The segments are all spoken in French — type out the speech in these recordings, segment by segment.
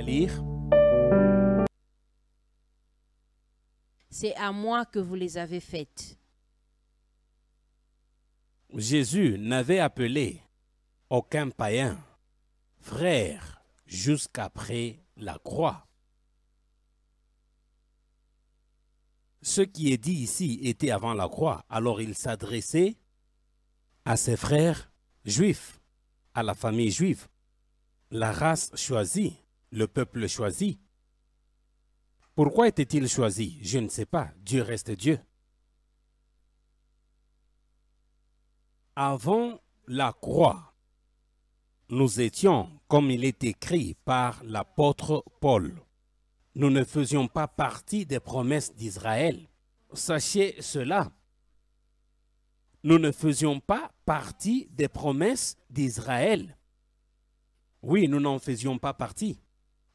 lire. C'est à moi que vous les avez faites. Jésus n'avait appelé aucun païen, frère, jusqu'après la croix. Ce qui est dit ici était avant la croix, alors il s'adressait à ses frères juifs, à la famille juive, la race choisie, le peuple choisi. Pourquoi était-il choisi Je ne sais pas. Dieu reste Dieu. Avant la croix, nous étions, comme il est écrit par l'apôtre Paul, nous ne faisions pas partie des promesses d'Israël. Sachez cela. Nous ne faisions pas partie des promesses d'Israël. Oui, nous n'en faisions pas partie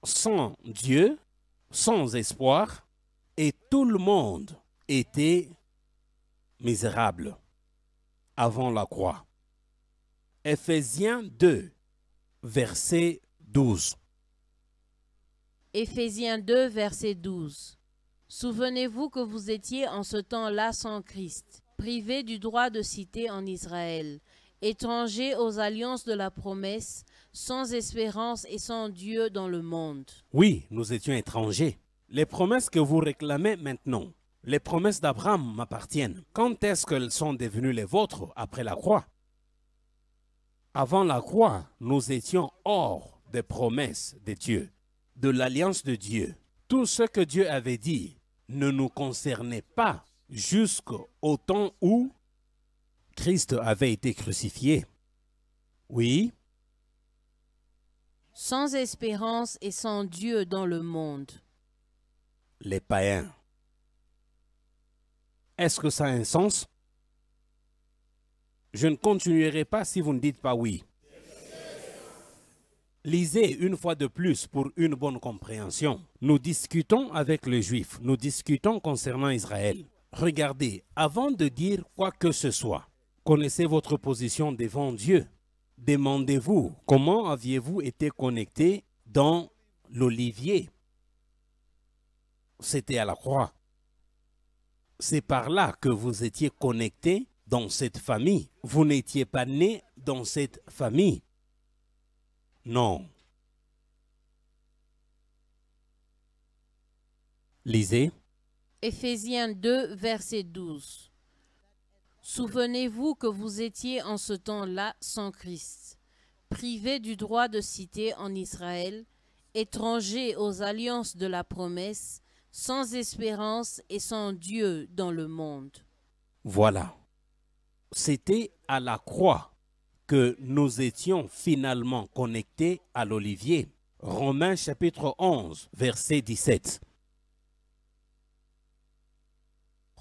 sans Dieu, sans espoir, et tout le monde était misérable avant la croix. Ephésiens 2, verset 12. Éphésiens 2, verset 12. Souvenez-vous que vous étiez en ce temps-là sans Christ, privés du droit de cité en Israël, étrangers aux alliances de la promesse, sans espérance et sans Dieu dans le monde. Oui, nous étions étrangers. Les promesses que vous réclamez maintenant, les promesses d'Abraham m'appartiennent. Quand est-ce qu'elles sont devenues les vôtres après la croix Avant la croix, nous étions hors des promesses de Dieu, de l'alliance de Dieu. Tout ce que Dieu avait dit ne nous concernait pas jusqu'au temps où Christ avait été crucifié. Oui, sans espérance et sans Dieu dans le monde. Les païens. Est-ce que ça a un sens Je ne continuerai pas si vous ne dites pas oui. Lisez une fois de plus pour une bonne compréhension. Nous discutons avec les Juifs, nous discutons concernant Israël. Regardez, avant de dire quoi que ce soit, connaissez votre position devant Dieu. Demandez-vous comment aviez-vous été connecté dans l'olivier. C'était à la croix. C'est par là que vous étiez connecté dans cette famille. Vous n'étiez pas né dans cette famille. Non. Lisez. Ephésiens 2, verset 12. Souvenez-vous que vous étiez en ce temps-là sans Christ, privé du droit de cité en Israël, étranger aux alliances de la promesse, sans espérance et sans Dieu dans le monde. Voilà. C'était à la croix que nous étions finalement connectés à l'olivier. Romains chapitre 11, verset 17.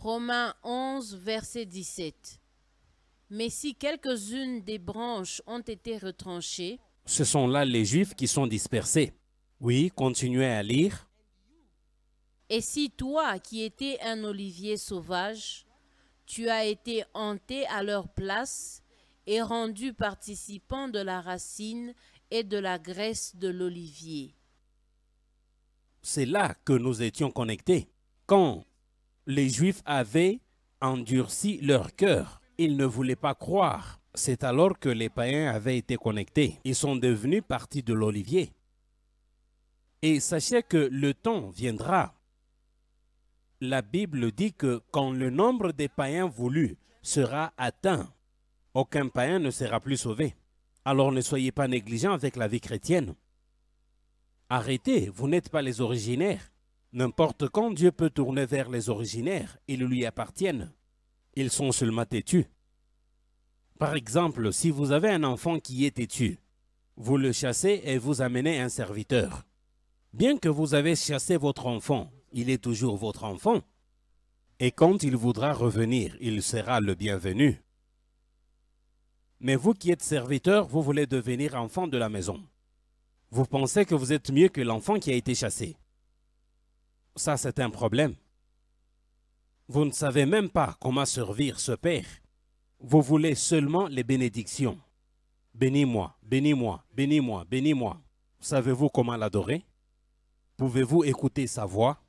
Romains 11, verset 17. Mais si quelques-unes des branches ont été retranchées, ce sont là les Juifs qui sont dispersés. Oui, continuez à lire. Et si toi, qui étais un olivier sauvage, tu as été hanté à leur place et rendu participant de la racine et de la graisse de l'olivier. C'est là que nous étions connectés. Quand les Juifs avaient endurci leur cœur. Ils ne voulaient pas croire. C'est alors que les païens avaient été connectés. Ils sont devenus partie de l'olivier. Et sachez que le temps viendra. La Bible dit que quand le nombre des païens voulus sera atteint, aucun païen ne sera plus sauvé. Alors ne soyez pas négligents avec la vie chrétienne. Arrêtez, vous n'êtes pas les originaires. N'importe quand Dieu peut tourner vers les originaires, ils lui appartiennent. Ils sont seulement têtus. Par exemple, si vous avez un enfant qui est têtu, vous le chassez et vous amenez un serviteur. Bien que vous avez chassé votre enfant, il est toujours votre enfant. Et quand il voudra revenir, il sera le bienvenu. Mais vous qui êtes serviteur, vous voulez devenir enfant de la maison. Vous pensez que vous êtes mieux que l'enfant qui a été chassé. Ça, c'est un problème. Vous ne savez même pas comment servir ce Père. Vous voulez seulement les bénédictions. Bénis-moi, bénis-moi, bénis-moi, bénis-moi. Savez-vous comment l'adorer Pouvez-vous écouter sa voix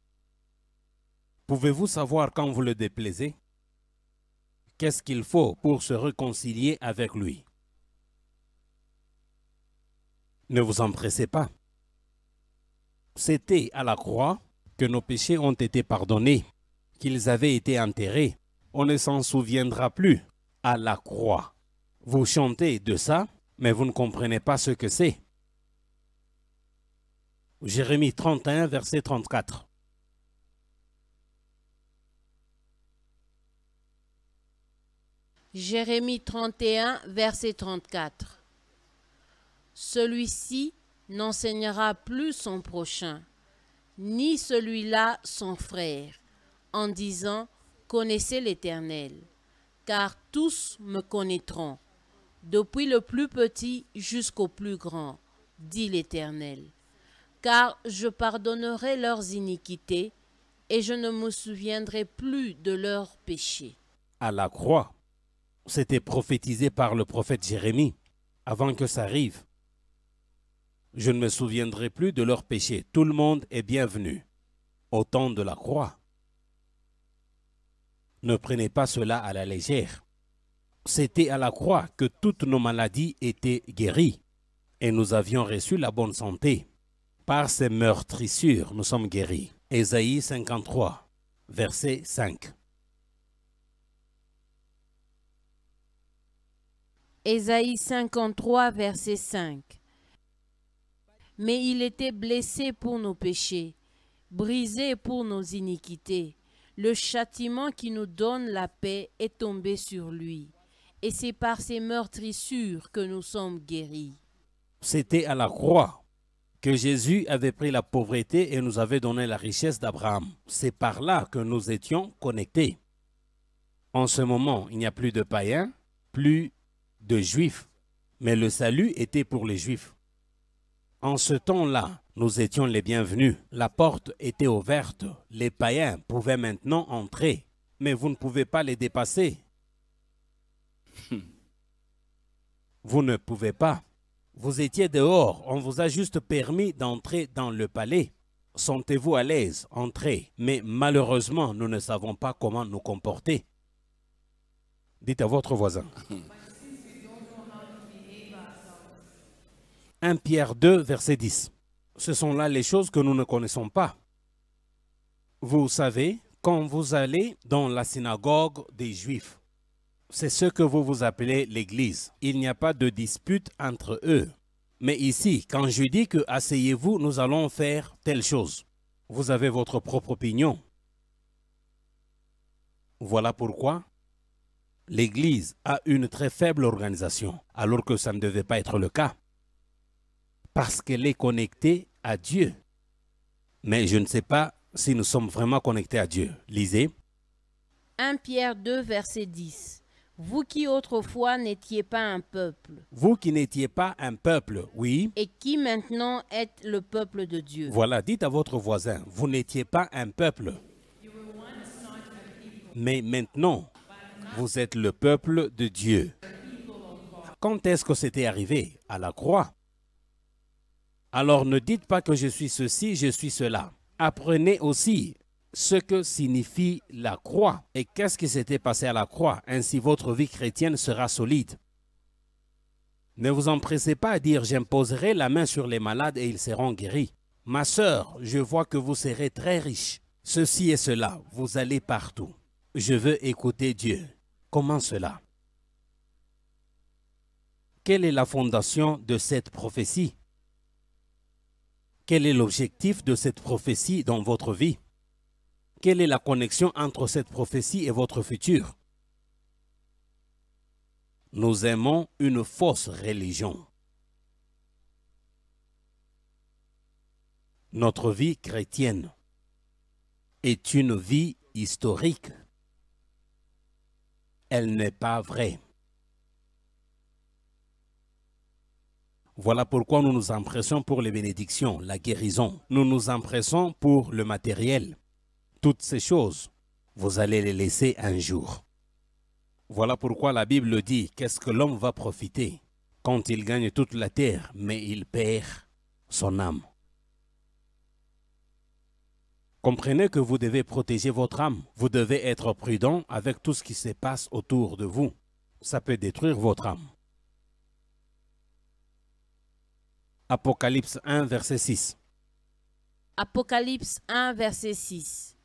Pouvez-vous savoir quand vous le déplaisez Qu'est-ce qu'il faut pour se réconcilier avec lui Ne vous empressez pas. C'était à la croix que nos péchés ont été pardonnés, qu'ils avaient été enterrés. On ne s'en souviendra plus à la croix. Vous chantez de ça, mais vous ne comprenez pas ce que c'est. Jérémie 31, verset 34. Jérémie 31, verset 34. Celui-ci n'enseignera plus son prochain ni celui-là son frère, en disant, Connaissez l'Éternel, car tous me connaîtront, depuis le plus petit jusqu'au plus grand, dit l'Éternel, car je pardonnerai leurs iniquités, et je ne me souviendrai plus de leurs péchés. À la croix, c'était prophétisé par le prophète Jérémie, avant que ça arrive. Je ne me souviendrai plus de leurs péchés. Tout le monde est bienvenu au temps de la croix. Ne prenez pas cela à la légère. C'était à la croix que toutes nos maladies étaient guéries et nous avions reçu la bonne santé. Par ces meurtrissures, nous sommes guéris. Ésaïe 53, verset 5. Ésaïe 53, verset 5 mais il était blessé pour nos péchés, brisé pour nos iniquités. Le châtiment qui nous donne la paix est tombé sur lui, et c'est par ses meurtrissures que nous sommes guéris. C'était à la croix que Jésus avait pris la pauvreté et nous avait donné la richesse d'Abraham. C'est par là que nous étions connectés. En ce moment, il n'y a plus de païens, plus de juifs, mais le salut était pour les juifs. En ce temps-là, nous étions les bienvenus. La porte était ouverte. Les païens pouvaient maintenant entrer. Mais vous ne pouvez pas les dépasser. Hmm. Vous ne pouvez pas. Vous étiez dehors. On vous a juste permis d'entrer dans le palais. Sentez-vous à l'aise, entrez. Mais malheureusement, nous ne savons pas comment nous comporter. Dites à votre voisin. Hmm. 1 Pierre 2, verset 10. Ce sont là les choses que nous ne connaissons pas. Vous savez, quand vous allez dans la synagogue des Juifs, c'est ce que vous vous appelez l'Église. Il n'y a pas de dispute entre eux. Mais ici, quand je dis que asseyez-vous, nous allons faire telle chose, vous avez votre propre opinion. Voilà pourquoi l'Église a une très faible organisation, alors que ça ne devait pas être le cas parce qu'elle est connectée à Dieu. Mais je ne sais pas si nous sommes vraiment connectés à Dieu. Lisez. 1 Pierre 2, verset 10. Vous qui autrefois n'étiez pas un peuple. Vous qui n'étiez pas un peuple, oui. Et qui maintenant êtes le peuple de Dieu. Voilà, dites à votre voisin, vous n'étiez pas un peuple. Mais maintenant, vous êtes le peuple de Dieu. Quand est-ce que c'était arrivé À la croix. Alors ne dites pas que je suis ceci, je suis cela. Apprenez aussi ce que signifie la croix et qu'est-ce qui s'était passé à la croix. Ainsi votre vie chrétienne sera solide. Ne vous empressez pas à dire j'imposerai la main sur les malades et ils seront guéris. Ma sœur, je vois que vous serez très riche. Ceci et cela, vous allez partout. Je veux écouter Dieu. Comment cela Quelle est la fondation de cette prophétie quel est l'objectif de cette prophétie dans votre vie Quelle est la connexion entre cette prophétie et votre futur Nous aimons une fausse religion. Notre vie chrétienne est une vie historique. Elle n'est pas vraie. Voilà pourquoi nous nous empressons pour les bénédictions, la guérison. Nous nous empressons pour le matériel. Toutes ces choses, vous allez les laisser un jour. Voilà pourquoi la Bible dit, qu'est-ce que l'homme va profiter quand il gagne toute la terre, mais il perd son âme. Comprenez que vous devez protéger votre âme. Vous devez être prudent avec tout ce qui se passe autour de vous. Ça peut détruire votre âme. Apocalypse 1, verset 6. Apocalypse 1, verset 6.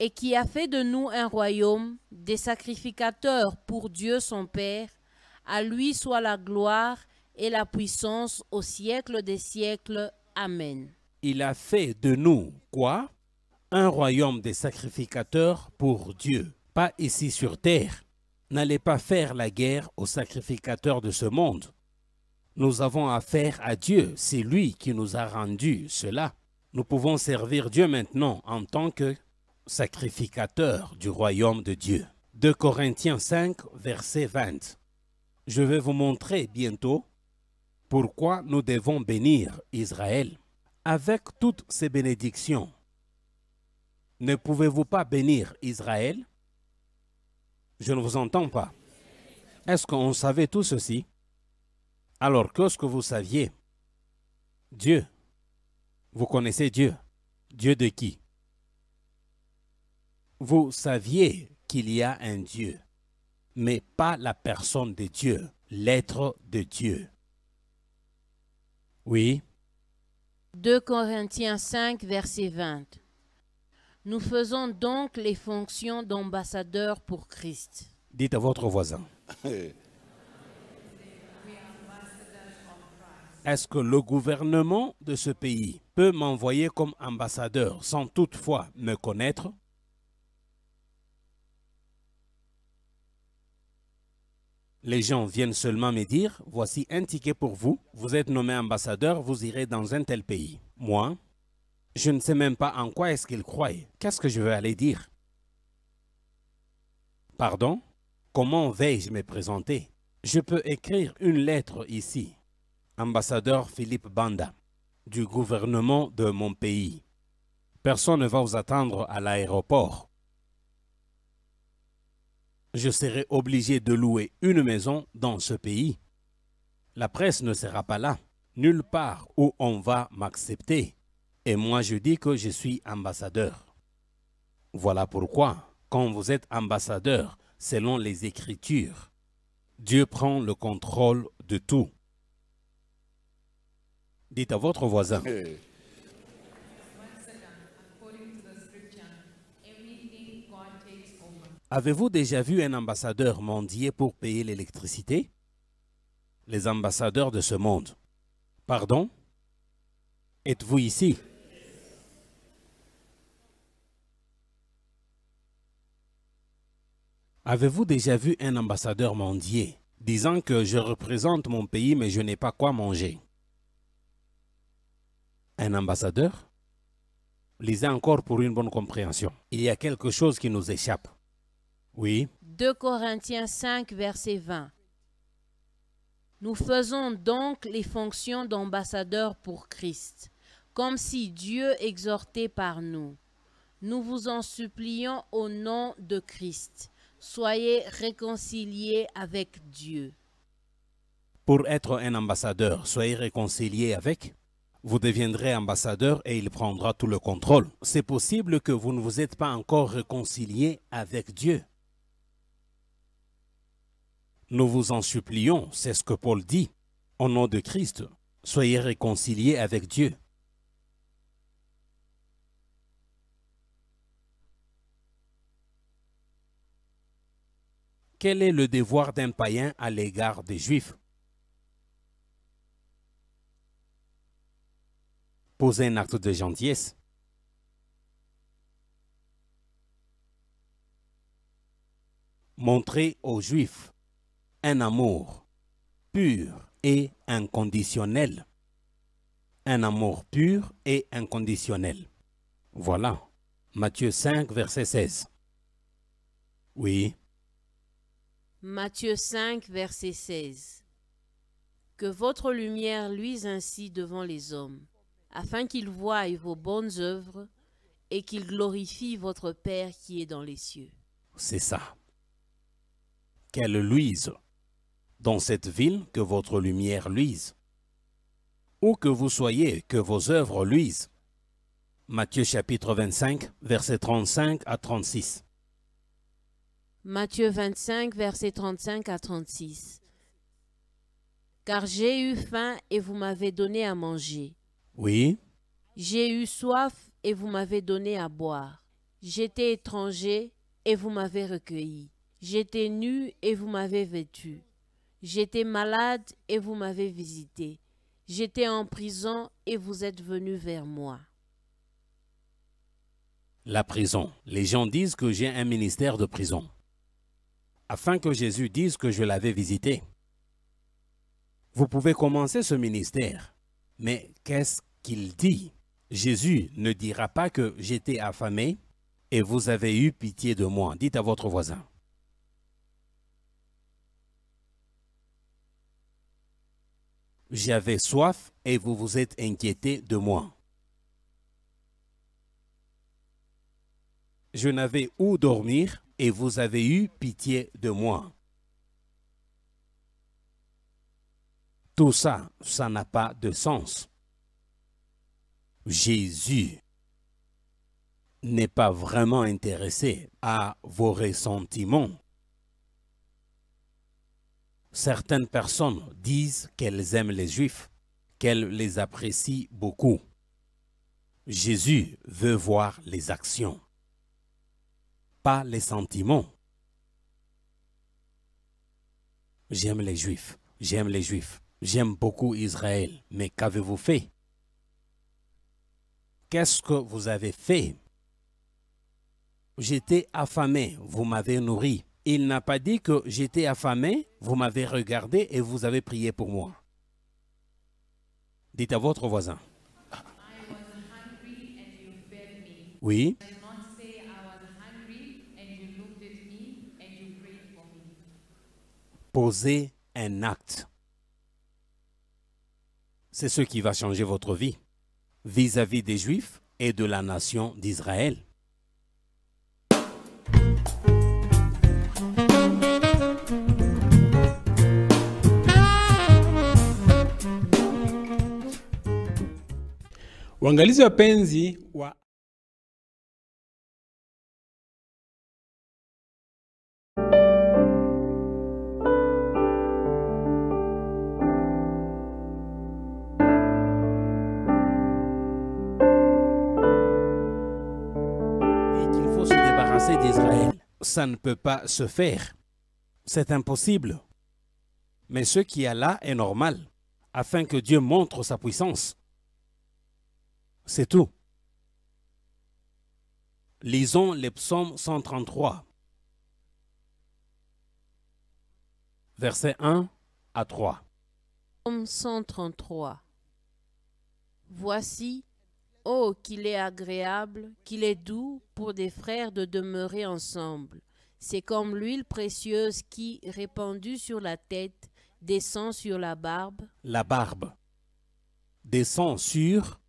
Et qui a fait de nous un royaume, des sacrificateurs pour Dieu son Père, à lui soit la gloire et la puissance au siècle des siècles. Amen. Il a fait de nous quoi Un royaume des sacrificateurs pour Dieu, pas ici sur terre. N'allez pas faire la guerre aux sacrificateurs de ce monde. Nous avons affaire à Dieu, c'est lui qui nous a rendu cela. Nous pouvons servir Dieu maintenant en tant que sacrificateur du royaume de Dieu. 2 Corinthiens 5, verset 20. Je vais vous montrer bientôt pourquoi nous devons bénir Israël. Avec toutes ces bénédictions, ne pouvez-vous pas bénir Israël Je ne vous entends pas. Est-ce qu'on savait tout ceci alors que ce que vous saviez, Dieu, vous connaissez Dieu. Dieu de qui Vous saviez qu'il y a un Dieu, mais pas la personne de Dieu, l'être de Dieu. Oui. 2 Corinthiens 5, verset 20. Nous faisons donc les fonctions d'ambassadeurs pour Christ. Dites à votre voisin. Est-ce que le gouvernement de ce pays peut m'envoyer comme ambassadeur sans toutefois me connaître Les gens viennent seulement me dire, voici un ticket pour vous, vous êtes nommé ambassadeur, vous irez dans un tel pays. Moi, je ne sais même pas en quoi est-ce qu'ils croient. Qu'est-ce que je veux aller dire Pardon Comment vais-je me présenter Je peux écrire une lettre ici, ambassadeur Philippe Banda, du gouvernement de mon pays. Personne ne va vous attendre à l'aéroport. Je serai obligé de louer une maison dans ce pays. La presse ne sera pas là, nulle part où on va m'accepter. Et moi je dis que je suis ambassadeur. Voilà pourquoi, quand vous êtes ambassadeur, selon les Écritures, Dieu prend le contrôle de tout. Dites à votre voisin. Eh. Avez-vous déjà vu un ambassadeur mendier pour payer l'électricité Les ambassadeurs de ce monde. Pardon Êtes-vous ici Avez-vous déjà vu un ambassadeur mendier disant que je représente mon pays mais je n'ai pas quoi manger un ambassadeur, lisez encore pour une bonne compréhension. Il y a quelque chose qui nous échappe. Oui. 2 Corinthiens 5, verset 20. Nous faisons donc les fonctions d'ambassadeurs pour Christ, comme si Dieu exhortait par nous. Nous vous en supplions au nom de Christ. Soyez réconciliés avec Dieu. Pour être un ambassadeur, soyez réconciliés avec vous deviendrez ambassadeur et il prendra tout le contrôle. C'est possible que vous ne vous êtes pas encore réconcilié avec Dieu. Nous vous en supplions, c'est ce que Paul dit, au nom de Christ, soyez réconcilié avec Dieu. Quel est le devoir d'un païen à l'égard des Juifs poser un acte de gentillesse. Montrer aux Juifs un amour pur et inconditionnel. Un amour pur et inconditionnel. Voilà. Matthieu 5, verset 16. Oui. Matthieu 5, verset 16. Que votre lumière luise ainsi devant les hommes afin qu'ils voient vos bonnes œuvres et qu'ils glorifient votre Père qui est dans les cieux. C'est ça. Qu'elle luise dans cette ville, que votre lumière luise. Où que vous soyez, que vos œuvres luisent. Matthieu chapitre 25, versets 35 à 36. Matthieu 25, versets 35 à 36. Car j'ai eu faim et vous m'avez donné à manger. Oui. J'ai eu soif et vous m'avez donné à boire. J'étais étranger et vous m'avez recueilli. J'étais nu et vous m'avez vêtu. J'étais malade et vous m'avez visité. J'étais en prison et vous êtes venu vers moi. La prison. Les gens disent que j'ai un ministère de prison. Afin que Jésus dise que je l'avais visité. Vous pouvez commencer ce ministère. Mais qu'est-ce qu'il dit. Jésus ne dira pas que j'étais affamé et vous avez eu pitié de moi. Dites à votre voisin. J'avais soif et vous vous êtes inquiété de moi. Je n'avais où dormir et vous avez eu pitié de moi. Tout ça, ça n'a pas de sens. Jésus n'est pas vraiment intéressé à vos ressentiments. Certaines personnes disent qu'elles aiment les Juifs, qu'elles les apprécient beaucoup. Jésus veut voir les actions, pas les sentiments. J'aime les Juifs, j'aime les Juifs, j'aime beaucoup Israël, mais qu'avez-vous fait Qu'est-ce que vous avez fait J'étais affamé, vous m'avez nourri. Il n'a pas dit que j'étais affamé, vous m'avez regardé et vous avez prié pour moi. Dites à votre voisin. Oui. Posez un acte. C'est ce qui va changer votre vie vis-à-vis des Juifs et de la nation d'Israël. ça ne peut pas se faire. C'est impossible. Mais ce qui est a là est normal, afin que Dieu montre sa puissance. C'est tout. Lisons les psaumes 133, Verset 1 à 3. Psaume 133. Voici, oh, qu'il est agréable, qu'il est doux pour des frères de demeurer ensemble. C'est comme l'huile précieuse qui, répandue sur la tête, descend sur la barbe. La barbe descend sur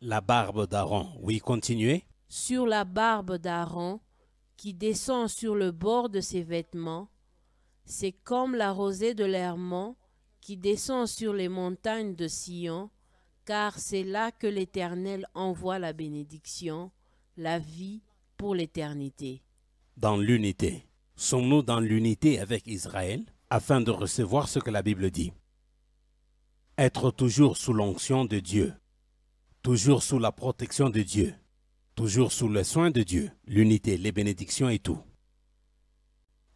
la barbe d'Aaron. Oui, continuez. Sur la barbe d'Aaron, qui descend sur le bord de ses vêtements, c'est comme la rosée de l'Hermon qui descend sur les montagnes de Sion, car c'est là que l'Éternel envoie la bénédiction, la vie pour l'éternité dans l'unité Sommes-nous dans l'unité avec Israël afin de recevoir ce que la Bible dit Être toujours sous l'onction de Dieu, toujours sous la protection de Dieu, toujours sous le soin de Dieu, l'unité, les bénédictions et tout.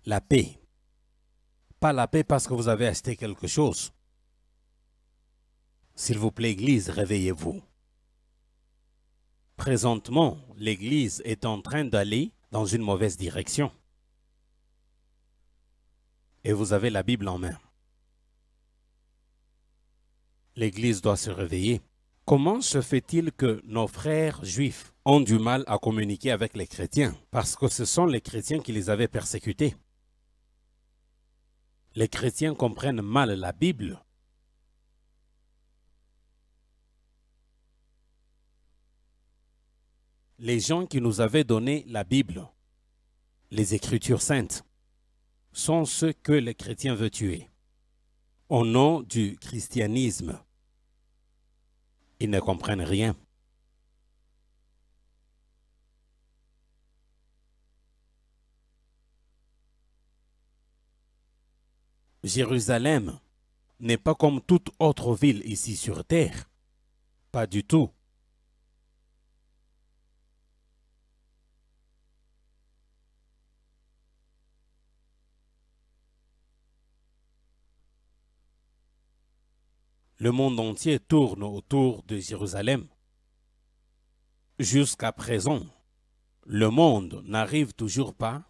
La paix. Pas la paix parce que vous avez acheté quelque chose. S'il vous plaît, Église, réveillez-vous. Présentement, l'Église est en train d'aller dans une mauvaise direction. Et vous avez la Bible en main. L'Église doit se réveiller. Comment se fait-il que nos frères juifs ont du mal à communiquer avec les chrétiens Parce que ce sont les chrétiens qui les avaient persécutés. Les chrétiens comprennent mal la Bible les gens qui nous avaient donné la Bible, les Écritures saintes, sont ceux que les chrétiens veulent tuer. Au nom du christianisme, ils ne comprennent rien. Jérusalem n'est pas comme toute autre ville ici sur terre. Pas du tout. le monde entier tourne autour de Jérusalem. Jusqu'à présent, le monde n'arrive toujours pas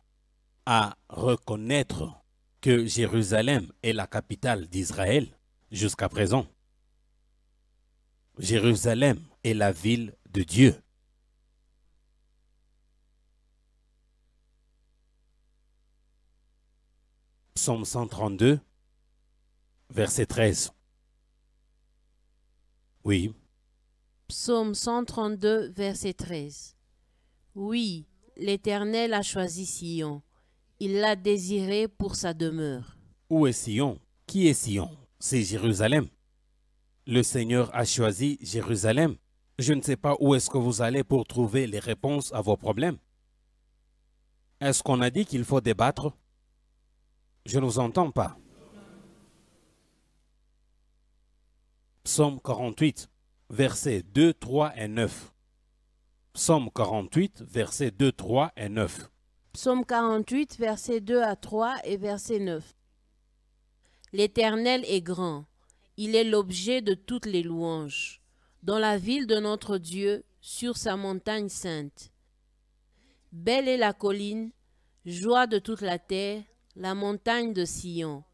à reconnaître que Jérusalem est la capitale d'Israël jusqu'à présent. Jérusalem est la ville de Dieu. Psaume 132, verset 13. Oui. Psaume 132, verset 13. Oui, l'Éternel a choisi Sion. Il l'a désiré pour sa demeure. Où est Sion Qui est Sion C'est Jérusalem. Le Seigneur a choisi Jérusalem. Je ne sais pas où est-ce que vous allez pour trouver les réponses à vos problèmes. Est-ce qu'on a dit qu'il faut débattre Je ne vous entends pas. Psaume 48, versets 2, 3 et 9. Psaume 48, versets 2, 3 et 9. Psaume 48, versets 2 à 3 et verset 9. L'Éternel est grand, il est l'objet de toutes les louanges, dans la ville de notre Dieu, sur sa montagne sainte. Belle est la colline, joie de toute la terre, la montagne de Sion.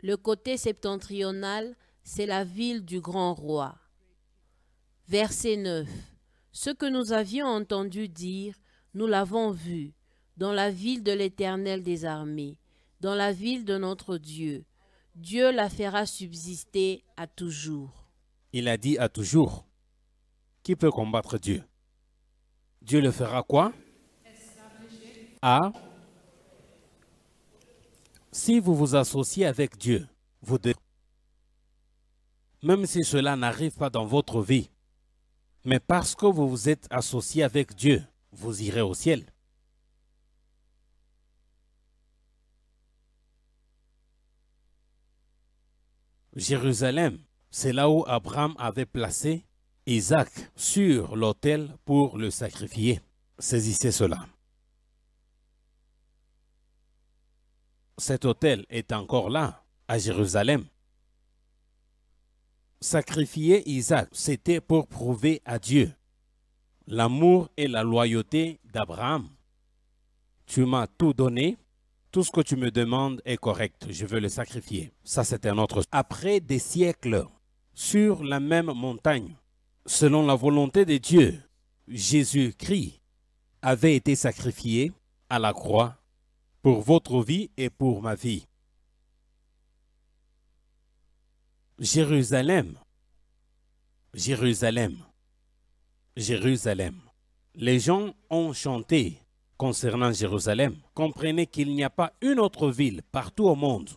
Le côté septentrional, c'est la ville du grand roi. Verset 9. Ce que nous avions entendu dire, nous l'avons vu, dans la ville de l'Éternel des armées, dans la ville de notre Dieu. Dieu la fera subsister à toujours. Il a dit à toujours. Qui peut combattre Dieu Dieu le fera quoi Ah! Si vous vous associez avec Dieu, vous devez même si cela n'arrive pas dans votre vie. Mais parce que vous vous êtes associé avec Dieu, vous irez au ciel. Jérusalem, c'est là où Abraham avait placé Isaac sur l'autel pour le sacrifier. Saisissez cela. Cet autel est encore là, à Jérusalem sacrifier Isaac, c'était pour prouver à Dieu l'amour et la loyauté d'Abraham. Tu m'as tout donné, tout ce que tu me demandes est correct, je veux le sacrifier. Ça, c'est un autre. Après des siècles, sur la même montagne, selon la volonté de Dieu, Jésus-Christ avait été sacrifié à la croix pour votre vie et pour ma vie. Jérusalem, Jérusalem, Jérusalem. Les gens ont chanté concernant Jérusalem. Comprenez qu'il n'y a pas une autre ville partout au monde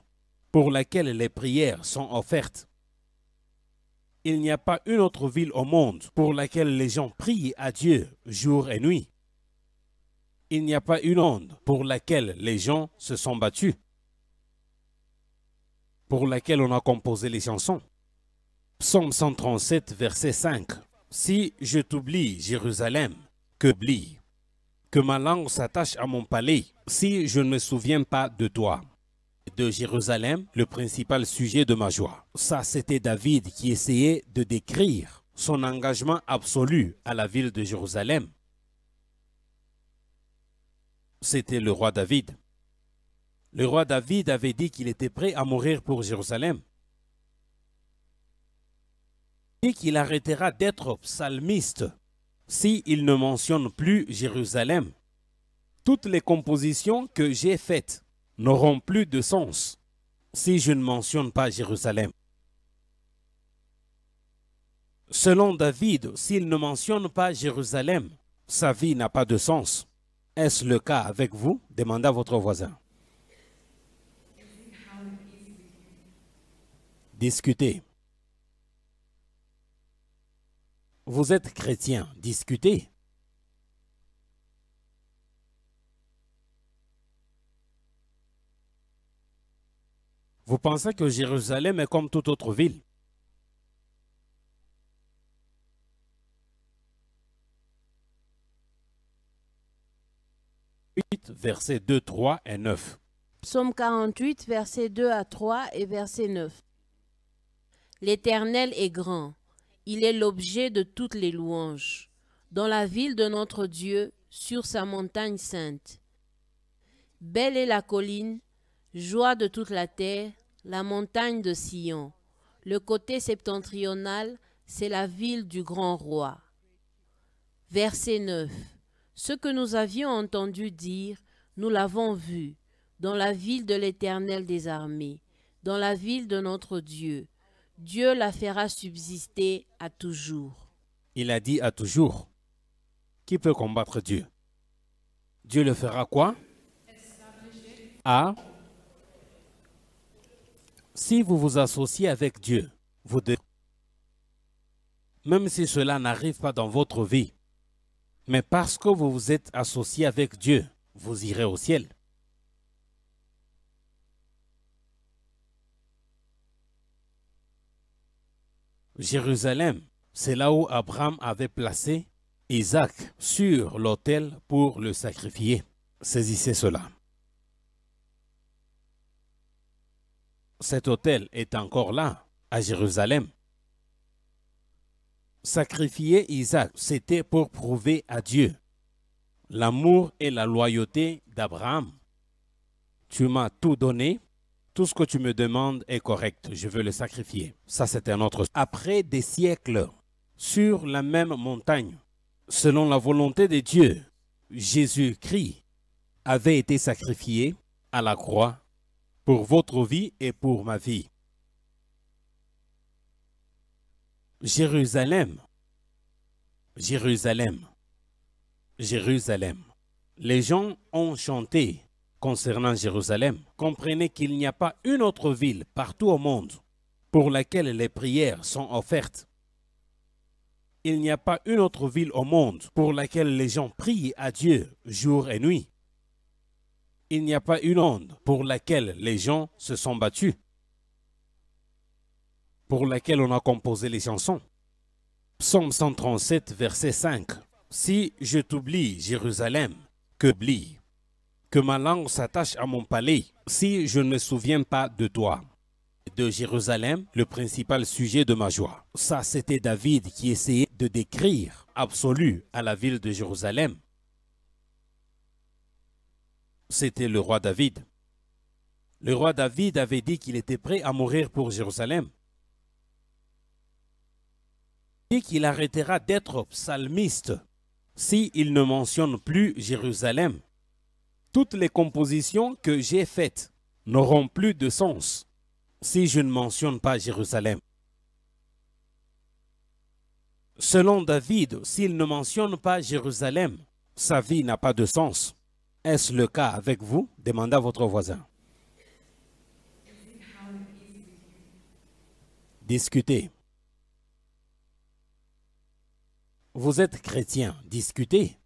pour laquelle les prières sont offertes. Il n'y a pas une autre ville au monde pour laquelle les gens prient à Dieu jour et nuit. Il n'y a pas une onde pour laquelle les gens se sont battus pour laquelle on a composé les chansons. Psaume 137, verset 5. Si je t'oublie, Jérusalem, que que ma langue s'attache à mon palais, si je ne me souviens pas de toi. De Jérusalem, le principal sujet de ma joie. Ça, c'était David qui essayait de décrire son engagement absolu à la ville de Jérusalem. C'était le roi David. Le roi David avait dit qu'il était prêt à mourir pour Jérusalem. Et qu'il arrêtera d'être psalmiste s'il il ne mentionne plus Jérusalem. Toutes les compositions que j'ai faites n'auront plus de sens si je ne mentionne pas Jérusalem. Selon David, s'il ne mentionne pas Jérusalem, sa vie n'a pas de sens. Est-ce le cas avec vous Demanda votre voisin. discuter. Vous êtes chrétien, discutez. Vous pensez que Jérusalem est comme toute autre ville. Versets 2, 3 et 9. Psaume 48, versets 2 à 3 et verset 9. L'Éternel est grand, il est l'objet de toutes les louanges, dans la ville de notre Dieu, sur sa montagne sainte. Belle est la colline, joie de toute la terre, la montagne de Sion. Le côté septentrional, c'est la ville du grand roi. Verset 9. Ce que nous avions entendu dire, nous l'avons vu, dans la ville de l'Éternel des armées, dans la ville de notre Dieu. Dieu la fera subsister à toujours. Il a dit à toujours. Qui peut combattre Dieu Dieu le fera quoi À. Si vous vous associez avec Dieu, vous devez, même si cela n'arrive pas dans votre vie, mais parce que vous vous êtes associé avec Dieu, vous irez au ciel. Jérusalem. C'est là où Abraham avait placé Isaac sur l'autel pour le sacrifier. Saisissez cela. Cet autel est encore là, à Jérusalem. Sacrifier Isaac, c'était pour prouver à Dieu l'amour et la loyauté d'Abraham. Tu m'as tout donné, tout ce que tu me demandes est correct, je veux le sacrifier. Ça, c'est un autre. Après des siècles, sur la même montagne, selon la volonté de Dieu, Jésus-Christ avait été sacrifié à la croix pour votre vie et pour ma vie. Jérusalem, Jérusalem, Jérusalem. Les gens ont chanté concernant Jérusalem, comprenez qu'il n'y a pas une autre ville partout au monde pour laquelle les prières sont offertes. Il n'y a pas une autre ville au monde pour laquelle les gens prient à Dieu jour et nuit. Il n'y a pas une onde pour laquelle les gens se sont battus, pour laquelle on a composé les chansons. Psaume 137, verset 5. Si je t'oublie, Jérusalem, que blie que ma langue s'attache à mon palais si je ne me souviens pas de toi. De Jérusalem, le principal sujet de ma joie. Ça, c'était David qui essayait de décrire absolu à la ville de Jérusalem. C'était le roi David. Le roi David avait dit qu'il était prêt à mourir pour Jérusalem. Et qu'il arrêtera d'être psalmiste s'il il ne mentionne plus Jérusalem toutes les compositions que j'ai faites n'auront plus de sens si je ne mentionne pas Jérusalem. Selon David, s'il ne mentionne pas Jérusalem, sa vie n'a pas de sens. Est-ce le cas avec vous Demanda votre voisin. Discutez. Vous êtes chrétien, discutez.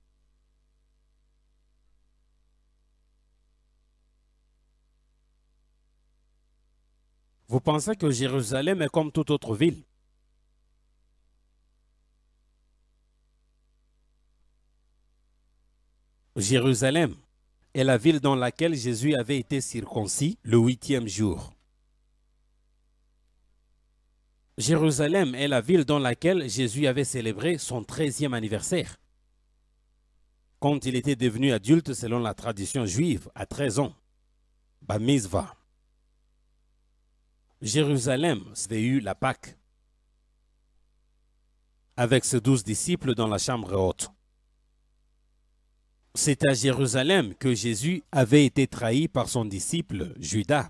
Vous pensez que Jérusalem est comme toute autre ville Jérusalem est la ville dans laquelle Jésus avait été circoncis le huitième jour. Jérusalem est la ville dans laquelle Jésus avait célébré son treizième anniversaire. Quand il était devenu adulte selon la tradition juive, à 13 ans, Bamizva. Jérusalem, s'est eu la Pâque, avec ses douze disciples dans la chambre haute. C'est à Jérusalem que Jésus avait été trahi par son disciple Judas.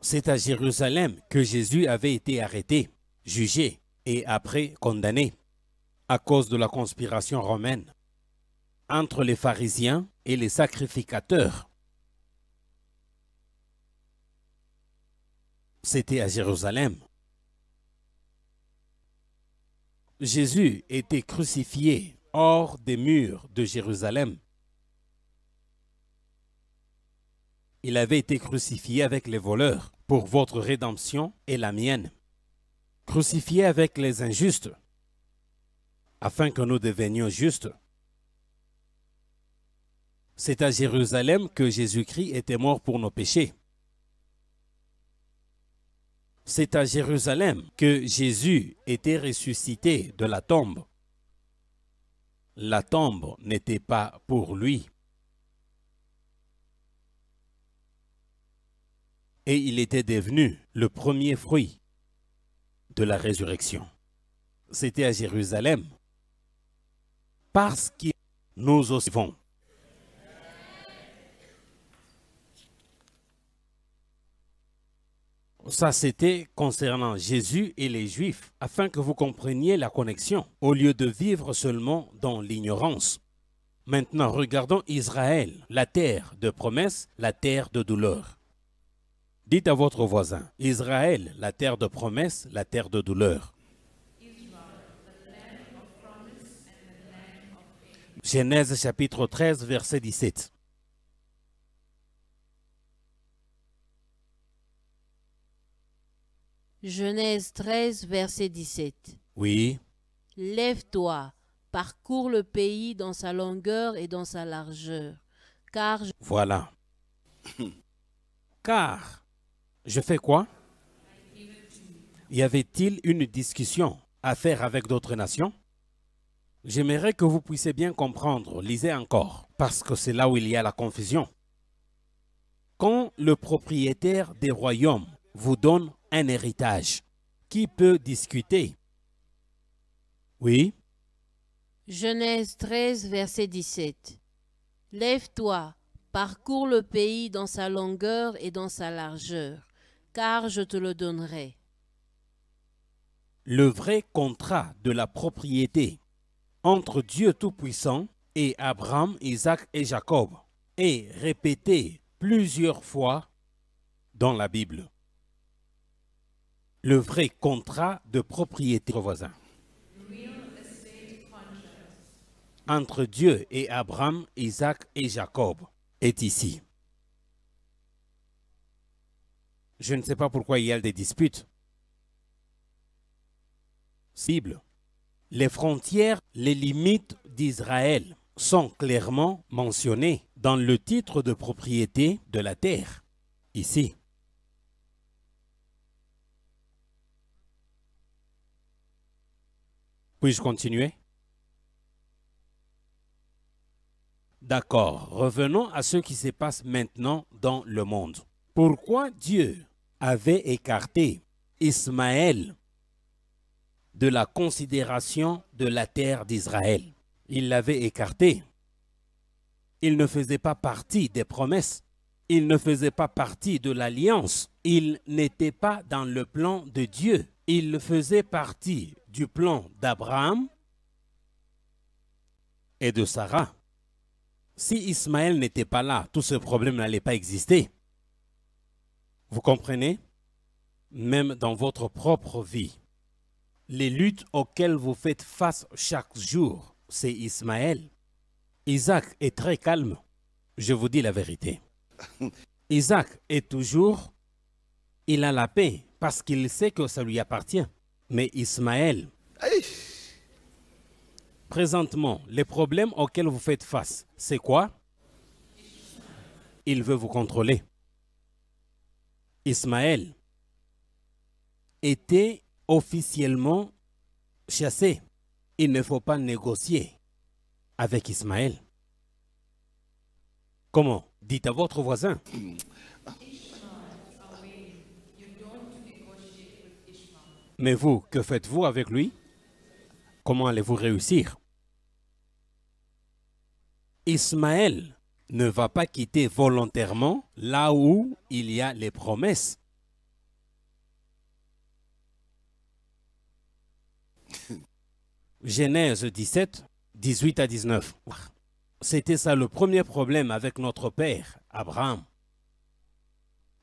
C'est à Jérusalem que Jésus avait été arrêté, jugé et après condamné à cause de la conspiration romaine entre les pharisiens et les sacrificateurs. c'était à Jérusalem. Jésus était crucifié hors des murs de Jérusalem. Il avait été crucifié avec les voleurs pour votre rédemption et la mienne, crucifié avec les injustes, afin que nous devenions justes. C'est à Jérusalem que Jésus-Christ était mort pour nos péchés. C'est à Jérusalem que Jésus était ressuscité de la tombe. La tombe n'était pas pour lui. Et il était devenu le premier fruit de la résurrection. C'était à Jérusalem. Parce que nous aussi Ça, c'était concernant Jésus et les Juifs, afin que vous compreniez la connexion, au lieu de vivre seulement dans l'ignorance. Maintenant, regardons Israël, la terre de promesse, la terre de douleur. Dites à votre voisin, Israël, la terre de promesse, la terre de douleur. Genèse chapitre 13, verset 17. Genèse 13, verset 17. Oui. Lève-toi, parcours le pays dans sa longueur et dans sa largeur, car... Je... Voilà. car, je fais quoi Y avait-il une discussion à faire avec d'autres nations J'aimerais que vous puissiez bien comprendre, lisez encore, parce que c'est là où il y a la confusion. Quand le propriétaire des royaumes vous donne un héritage. Qui peut discuter Oui Genèse 13, verset 17. Lève-toi, parcours le pays dans sa longueur et dans sa largeur, car je te le donnerai. Le vrai contrat de la propriété entre Dieu Tout-Puissant et Abraham, Isaac et Jacob est répété plusieurs fois dans la Bible le vrai contrat de propriété voisin entre Dieu et Abraham, Isaac et Jacob est ici. Je ne sais pas pourquoi il y a des disputes. Cible. Les frontières, les limites d'Israël sont clairement mentionnées dans le titre de propriété de la terre, ici. Puis-je continuer D'accord, revenons à ce qui se passe maintenant dans le monde. Pourquoi Dieu avait écarté Ismaël de la considération de la terre d'Israël Il l'avait écarté. Il ne faisait pas partie des promesses. Il ne faisait pas partie de l'alliance. Il n'était pas dans le plan de Dieu. Il faisait partie du plan d'Abraham et de Sarah. Si Ismaël n'était pas là, tout ce problème n'allait pas exister. Vous comprenez Même dans votre propre vie, les luttes auxquelles vous faites face chaque jour, c'est Ismaël. Isaac est très calme. Je vous dis la vérité. Isaac est toujours, il a la paix parce qu'il sait que ça lui appartient. Mais Ismaël, présentement, les problèmes auxquels vous faites face, c'est quoi Il veut vous contrôler. Ismaël était officiellement chassé. Il ne faut pas négocier avec Ismaël. Comment Dites à votre voisin. Hmm. Mais vous, que faites-vous avec lui Comment allez-vous réussir Ismaël ne va pas quitter volontairement là où il y a les promesses. Genèse 17, 18 à 19. C'était ça le premier problème avec notre père, Abraham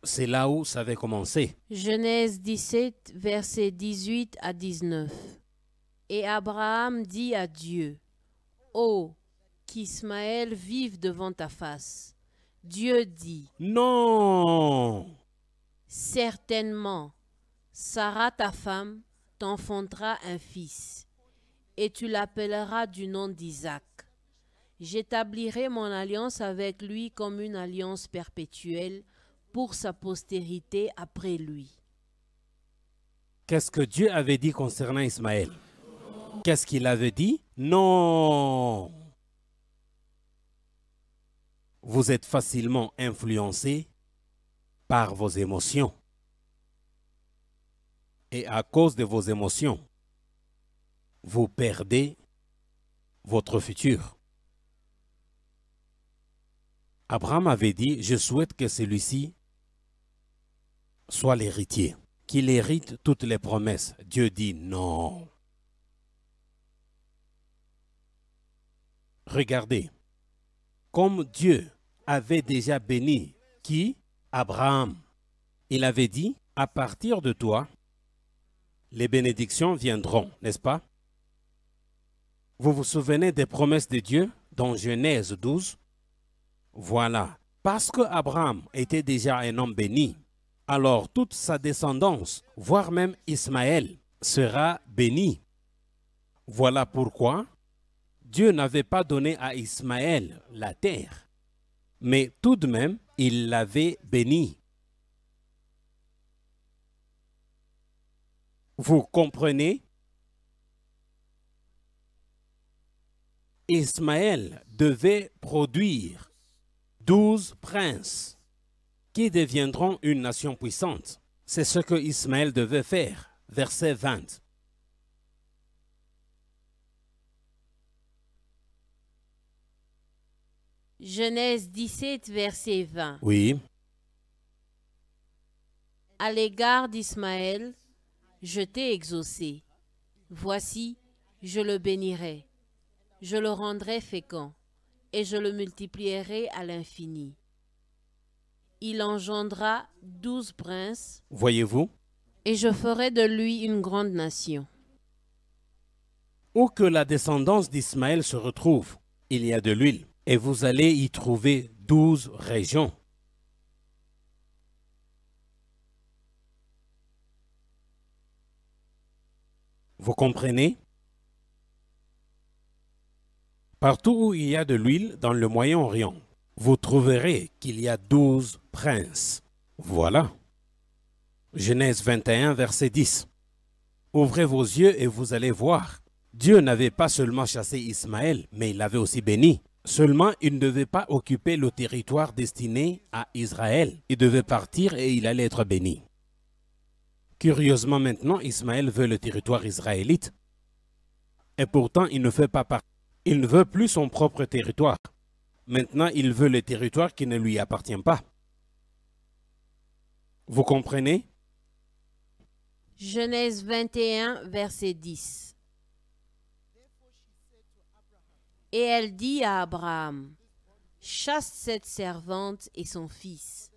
c'est là où ça avait commencé. Genèse 17, versets 18 à 19. Et Abraham dit à Dieu, Oh, qu'Ismaël vive devant ta face. Dieu dit, Non Certainement, Sarah ta femme t'enfantera un fils, et tu l'appelleras du nom d'Isaac. J'établirai mon alliance avec lui comme une alliance perpétuelle pour sa postérité après lui. Qu'est-ce que Dieu avait dit concernant Ismaël Qu'est-ce qu'il avait dit Non Vous êtes facilement influencé par vos émotions. Et à cause de vos émotions, vous perdez votre futur. Abraham avait dit, je souhaite que celui-ci soit l'héritier, qu'il hérite toutes les promesses. Dieu dit non. Regardez, comme Dieu avait déjà béni qui Abraham. Il avait dit, à partir de toi, les bénédictions viendront, n'est-ce pas Vous vous souvenez des promesses de Dieu dans Genèse 12 Voilà, parce que Abraham était déjà un homme béni, alors toute sa descendance, voire même Ismaël, sera bénie. Voilà pourquoi Dieu n'avait pas donné à Ismaël la terre, mais tout de même, il l'avait béni. Vous comprenez Ismaël devait produire douze princes deviendront une nation puissante. C'est ce que Ismaël devait faire. Verset 20. Genèse 17, verset 20. Oui. À l'égard d'Ismaël, je t'ai exaucé. Voici, je le bénirai. Je le rendrai fécond et je le multiplierai à l'infini il engendra douze princes. Voyez-vous Et je ferai de lui une grande nation. Où que la descendance d'Ismaël se retrouve, il y a de l'huile, et vous allez y trouver douze régions. Vous comprenez Partout où il y a de l'huile dans le Moyen-Orient, vous trouverez qu'il y a douze princes. Voilà. Genèse 21, verset 10. Ouvrez vos yeux et vous allez voir. Dieu n'avait pas seulement chassé Ismaël, mais il l'avait aussi béni. Seulement, il ne devait pas occuper le territoire destiné à Israël. Il devait partir et il allait être béni. Curieusement maintenant, Ismaël veut le territoire israélite. Et pourtant, il ne, fait pas partie. il ne veut plus son propre territoire. Maintenant, il veut le territoire qui ne lui appartient pas. Vous comprenez Genèse 21, verset 10. Et elle dit à Abraham, Chasse cette servante et son fils,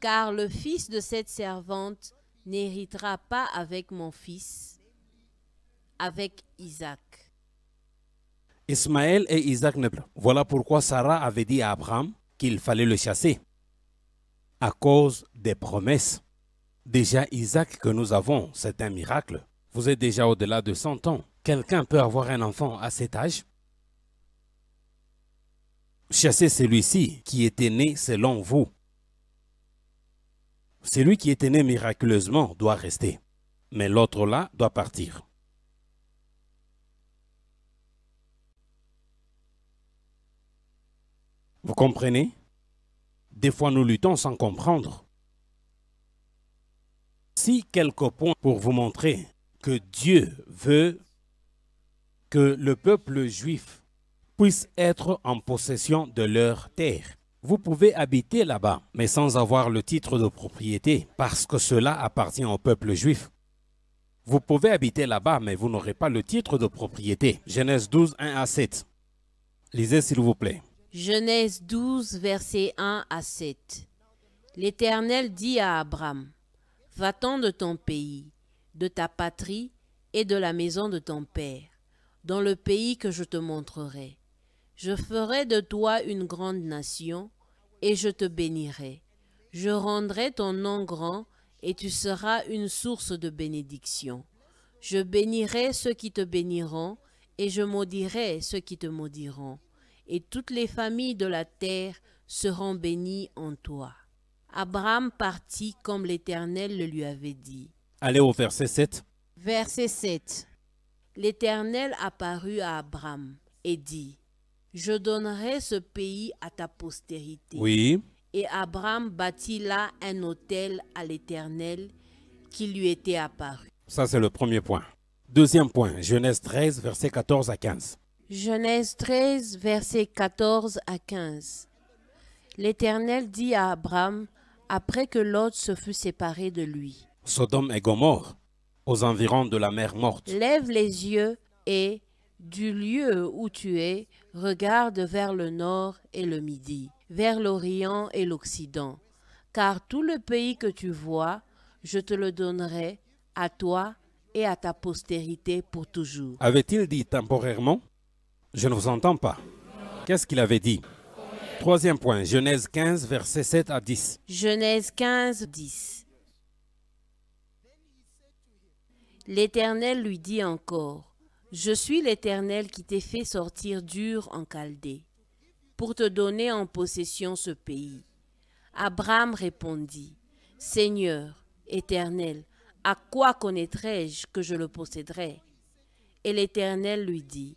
car le fils de cette servante n'héritera pas avec mon fils, avec Isaac. Ismaël et Isaac ne Voilà pourquoi Sarah avait dit à Abraham qu'il fallait le chasser. À cause des promesses. Déjà Isaac que nous avons, c'est un miracle. Vous êtes déjà au-delà de 100 ans. Quelqu'un peut avoir un enfant à cet âge Chassez celui-ci qui était né selon vous. Celui qui était né miraculeusement doit rester, mais l'autre là doit partir. Vous comprenez Des fois, nous luttons sans comprendre. Si quelques points pour vous montrer que Dieu veut que le peuple juif puisse être en possession de leur terre. Vous pouvez habiter là-bas, mais sans avoir le titre de propriété, parce que cela appartient au peuple juif. Vous pouvez habiter là-bas, mais vous n'aurez pas le titre de propriété. Genèse 12, 1 à 7. Lisez s'il vous plaît. Genèse 12, versets 1 à 7. L'Éternel dit à Abraham, Va-t'en de ton pays, de ta patrie et de la maison de ton père, dans le pays que je te montrerai. Je ferai de toi une grande nation, et je te bénirai. Je rendrai ton nom grand, et tu seras une source de bénédiction. Je bénirai ceux qui te béniront, et je maudirai ceux qui te maudiront et toutes les familles de la terre seront bénies en toi. Abraham partit comme l'Éternel le lui avait dit. Allez au verset 7. Verset 7. L'Éternel apparut à Abraham et dit, Je donnerai ce pays à ta postérité. Oui. Et Abraham bâtit là un hôtel à l'Éternel qui lui était apparu. Ça, c'est le premier point. Deuxième point, Genèse 13, versets 14 à 15. Genèse 13, versets 14 à 15. L'Éternel dit à Abraham, après que l'autre se fut séparé de lui. Sodome et Gomorre, aux environs de la mer morte. Lève les yeux et, du lieu où tu es, regarde vers le nord et le midi, vers l'orient et l'occident. Car tout le pays que tu vois, je te le donnerai à toi et à ta postérité pour toujours. Avait-il dit temporairement je ne vous entends pas. Qu'est-ce qu'il avait dit Troisième point, Genèse 15, versets 7 à 10. Genèse 15, 10. L'Éternel lui dit encore, Je suis l'Éternel qui t'ai fait sortir dur en Chaldée, pour te donner en possession ce pays. Abraham répondit, Seigneur, Éternel, à quoi connaîtrai-je que je le posséderais? » Et l'Éternel lui dit,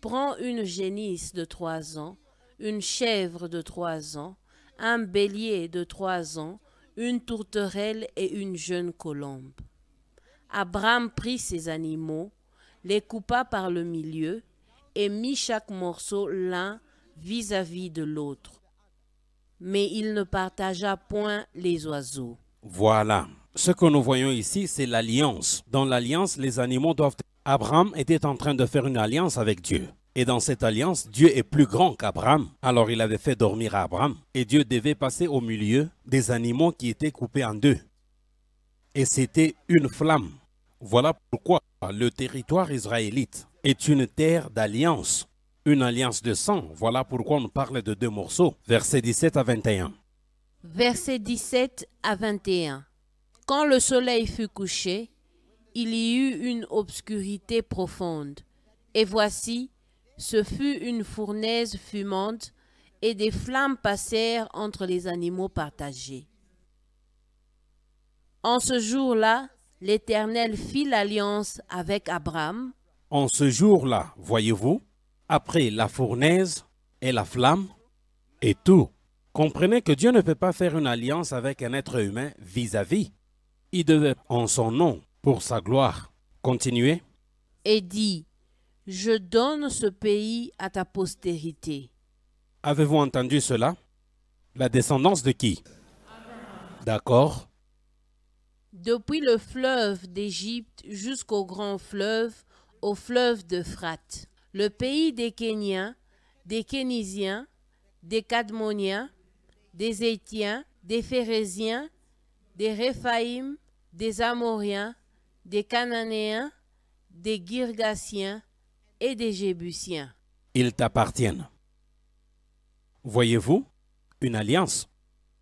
Prends une génisse de trois ans, une chèvre de trois ans, un bélier de trois ans, une tourterelle et une jeune colombe. Abraham prit ces animaux, les coupa par le milieu et mit chaque morceau l'un vis-à-vis de l'autre. Mais il ne partagea point les oiseaux. Voilà. Ce que nous voyons ici, c'est l'alliance. Dans l'alliance, les animaux doivent... Abraham était en train de faire une alliance avec Dieu. Et dans cette alliance, Dieu est plus grand qu'Abraham. Alors il avait fait dormir Abraham. Et Dieu devait passer au milieu des animaux qui étaient coupés en deux. Et c'était une flamme. Voilà pourquoi le territoire israélite est une terre d'alliance. Une alliance de sang. Voilà pourquoi on parle de deux morceaux. Verset 17 à 21. Versets 17 à 21. Quand le soleil fut couché, il y eut une obscurité profonde. Et voici, ce fut une fournaise fumante, et des flammes passèrent entre les animaux partagés. En ce jour-là, l'Éternel fit l'alliance avec Abraham. En ce jour-là, voyez-vous, après la fournaise et la flamme et tout, comprenez que Dieu ne peut pas faire une alliance avec un être humain vis-à-vis. vis à vis il devait en son nom, pour sa gloire, continuer et dit, je donne ce pays à ta postérité. Avez-vous entendu cela La descendance de qui D'accord. Depuis le fleuve d'Égypte jusqu'au grand fleuve, au fleuve de Frat, le pays des Kéniens, des Kénisiens, des Cadmoniens, des Étiens, des Phérésiens, des Réphaïm, des Amoriens, des Cananéens, des Girgassiens et des Jébusiens. Ils t'appartiennent. Voyez-vous, une alliance.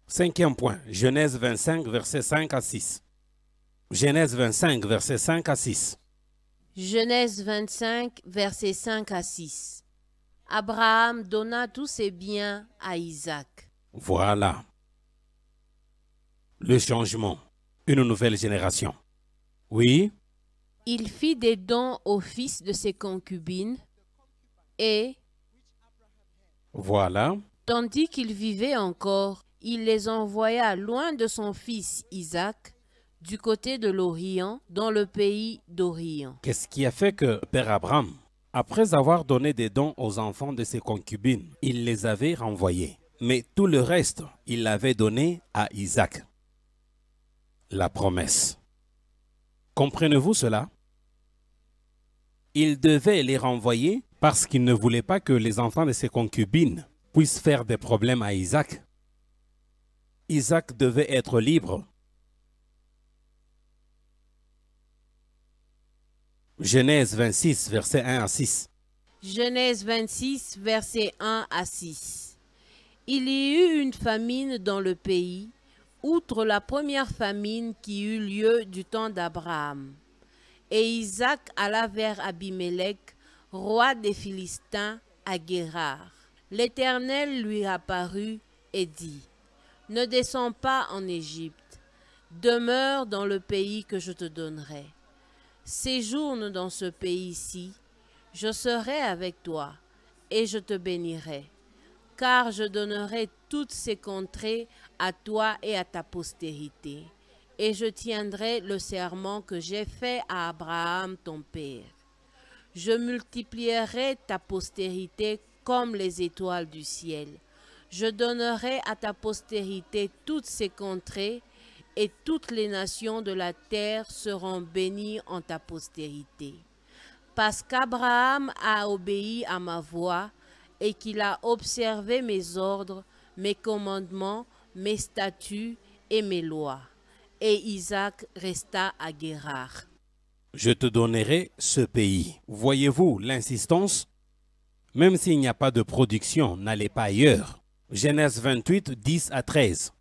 Cinquième point, Genèse 25, versets 5 à 6. Genèse 25, versets 5 à 6. Genèse 25, versets 5 à 6. Abraham donna tous ses biens à Isaac. Voilà le changement, une nouvelle génération. Oui. Il fit des dons aux fils de ses concubines et... Voilà. Tandis qu'il vivait encore, il les envoya loin de son fils Isaac, du côté de l'Orient, dans le pays d'Orient. Qu'est-ce qui a fait que Père Abraham, après avoir donné des dons aux enfants de ses concubines, il les avait renvoyés. Mais tout le reste, il l'avait donné à Isaac la promesse. Comprenez-vous cela Il devait les renvoyer parce qu'il ne voulait pas que les enfants de ses concubines puissent faire des problèmes à Isaac. Isaac devait être libre. Genèse 26, versets 1 à 6. Genèse 26, versets 1 à 6. Il y eut une famine dans le pays, outre la première famine qui eut lieu du temps d'Abraham. Et Isaac alla vers Abimelech, roi des Philistins, à Guérard. L'Éternel lui apparut et dit, Ne descends pas en Égypte, demeure dans le pays que je te donnerai. Séjourne dans ce pays-ci, je serai avec toi, et je te bénirai, car je donnerai toutes ces contrées à toi et à ta postérité. Et je tiendrai le serment que j'ai fait à Abraham ton père. Je multiplierai ta postérité comme les étoiles du ciel. Je donnerai à ta postérité toutes ces contrées, et toutes les nations de la terre seront bénies en ta postérité. Parce qu'Abraham a obéi à ma voix, et qu'il a observé mes ordres, mes commandements, mes statuts et mes lois. Et Isaac resta à Guérard. Je te donnerai ce pays. Voyez-vous l'insistance Même s'il n'y a pas de production, n'allez pas ailleurs. Genèse 28, 10 à 13.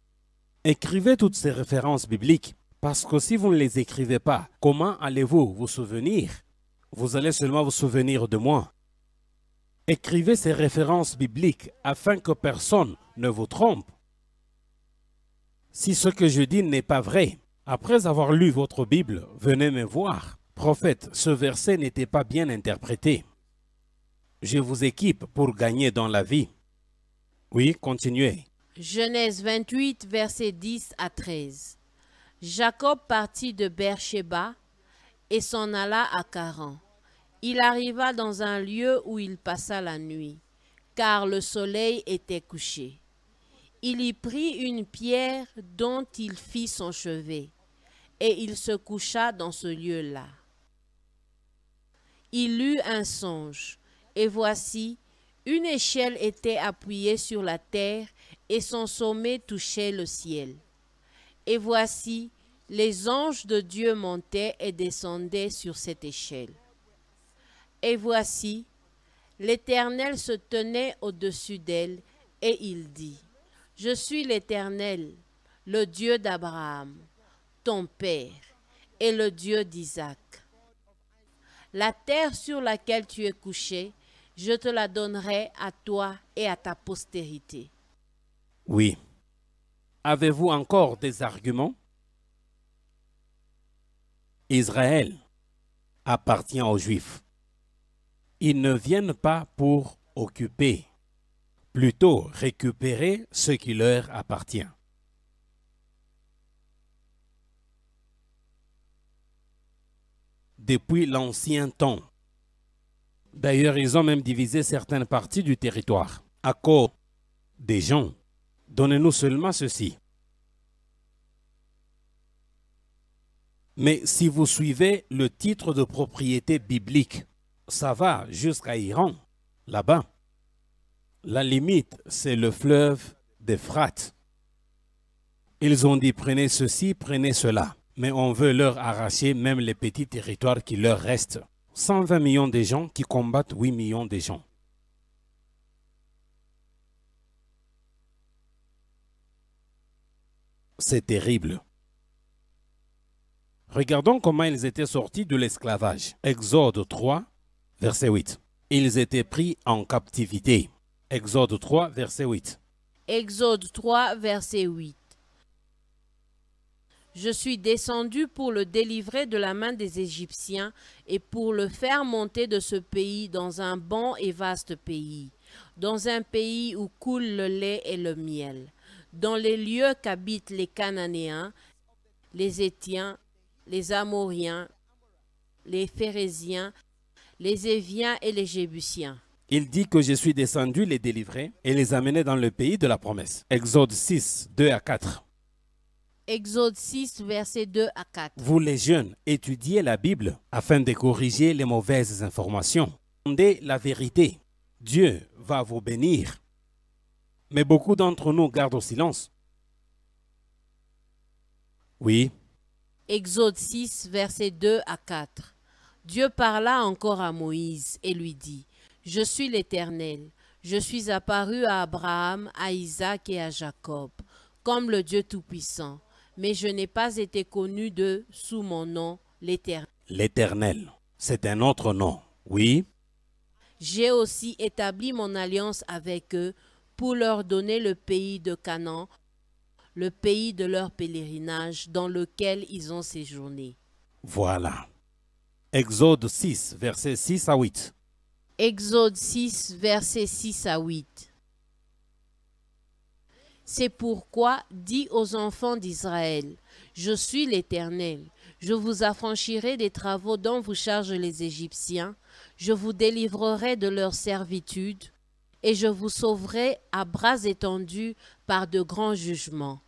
Écrivez toutes ces références bibliques, parce que si vous ne les écrivez pas, comment allez-vous vous souvenir Vous allez seulement vous souvenir de moi. Écrivez ces références bibliques afin que personne ne vous trompe si ce que je dis n'est pas vrai. Après avoir lu votre Bible, venez me voir. Prophète, ce verset n'était pas bien interprété. Je vous équipe pour gagner dans la vie. Oui, continuez. Genèse 28, versets 10 à 13. Jacob partit de Beersheba et s'en alla à Caran. Il arriva dans un lieu où il passa la nuit, car le soleil était couché il y prit une pierre dont il fit son chevet, et il se coucha dans ce lieu-là. Il eut un songe, et voici, une échelle était appuyée sur la terre, et son sommet touchait le ciel. Et voici, les anges de Dieu montaient et descendaient sur cette échelle. Et voici, l'Éternel se tenait au-dessus d'elle, et il dit, je suis l'Éternel, le Dieu d'Abraham, ton Père, et le Dieu d'Isaac. La terre sur laquelle tu es couché, je te la donnerai à toi et à ta postérité. Oui. Avez-vous encore des arguments Israël appartient aux Juifs. Ils ne viennent pas pour occuper plutôt récupérer ce qui leur appartient. Depuis l'ancien temps. D'ailleurs, ils ont même divisé certaines parties du territoire à cause des gens. Donnez-nous seulement ceci. Mais si vous suivez le titre de propriété biblique, ça va jusqu'à Iran, là-bas. La limite, c'est le fleuve des Frates. Ils ont dit prenez ceci, prenez cela. Mais on veut leur arracher même les petits territoires qui leur restent. 120 millions de gens qui combattent 8 millions de gens. C'est terrible. Regardons comment ils étaient sortis de l'esclavage. Exode 3, verset 8. Ils étaient pris en captivité. Exode 3, verset 8. Exode 3, verset 8. Je suis descendu pour le délivrer de la main des Égyptiens et pour le faire monter de ce pays dans un bon et vaste pays, dans un pays où coule le lait et le miel, dans les lieux qu'habitent les Cananéens, les Étiens, les Amoriens, les Phérésiens, les Éviens et les Jébusiens. Il dit que je suis descendu les délivrer et les amener dans le pays de la promesse. Exode 6, 2 à 4. Exode 6, verset 2 à 4. Vous les jeunes, étudiez la Bible afin de corriger les mauvaises informations. Entendez la vérité. Dieu va vous bénir. Mais beaucoup d'entre nous gardent au silence. Oui. Exode 6, verset 2 à 4. Dieu parla encore à Moïse et lui dit, je suis l'Éternel. Je suis apparu à Abraham, à Isaac et à Jacob, comme le Dieu Tout-Puissant, mais je n'ai pas été connu de sous mon nom, l'Éternel. L'Éternel, c'est un autre nom, oui. J'ai aussi établi mon alliance avec eux pour leur donner le pays de Canaan, le pays de leur pèlerinage dans lequel ils ont séjourné. Voilà. Exode 6, versets 6 à 8. Exode 6, versets 6 à 8. C'est pourquoi dis aux enfants d'Israël, je suis l'Éternel, je vous affranchirai des travaux dont vous chargent les Égyptiens, je vous délivrerai de leur servitude, et je vous sauverai à bras étendus par de grands jugements.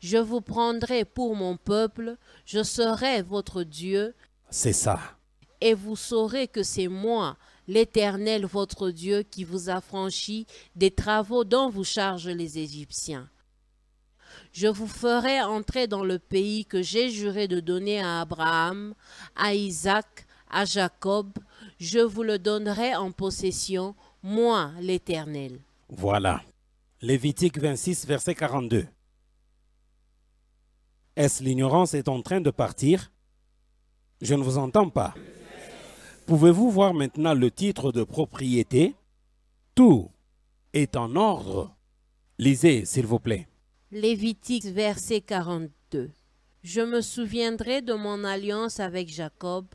Je vous prendrai pour mon peuple, je serai votre Dieu. C'est ça et vous saurez que c'est moi, l'Éternel votre Dieu, qui vous a des travaux dont vous chargent les Égyptiens. Je vous ferai entrer dans le pays que j'ai juré de donner à Abraham, à Isaac, à Jacob. Je vous le donnerai en possession, moi l'Éternel. Voilà. Lévitique 26, verset 42. Est-ce l'ignorance est en train de partir Je ne vous entends pas. Pouvez-vous voir maintenant le titre de propriété Tout est en ordre. Lisez, s'il vous plaît. Lévitique, verset 42. Je me souviendrai de mon alliance avec Jacob,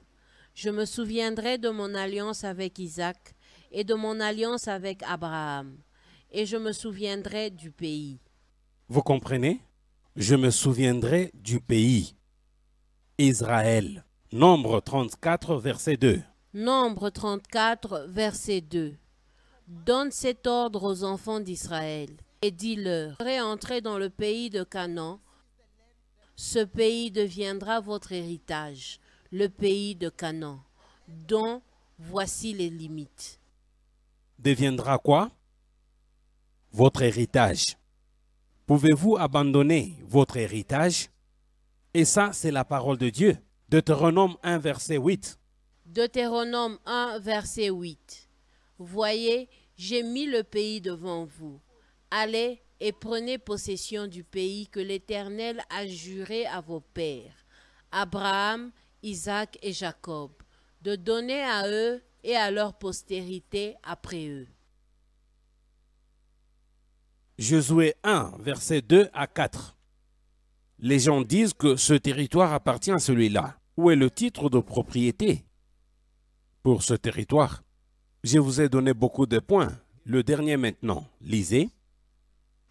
je me souviendrai de mon alliance avec Isaac et de mon alliance avec Abraham, et je me souviendrai du pays. Vous comprenez Je me souviendrai du pays. Israël. Nombre 34, verset 2. Nombre 34, verset 2. Donne cet ordre aux enfants d'Israël et dis-leur, entrer dans le pays de Canaan, ce pays deviendra votre héritage, le pays de Canaan, dont voici les limites. Deviendra quoi Votre héritage. Pouvez-vous abandonner votre héritage Et ça, c'est la parole de Dieu. Deutéronome 1, verset 8. Deutéronome 1, verset 8. Voyez, j'ai mis le pays devant vous. Allez et prenez possession du pays que l'Éternel a juré à vos pères, Abraham, Isaac et Jacob, de donner à eux et à leur postérité après eux. Josué 1, verset 2 à 4. Les gens disent que ce territoire appartient à celui-là. Où est le titre de propriété pour ce territoire. Je vous ai donné beaucoup de points. Le dernier maintenant, lisez.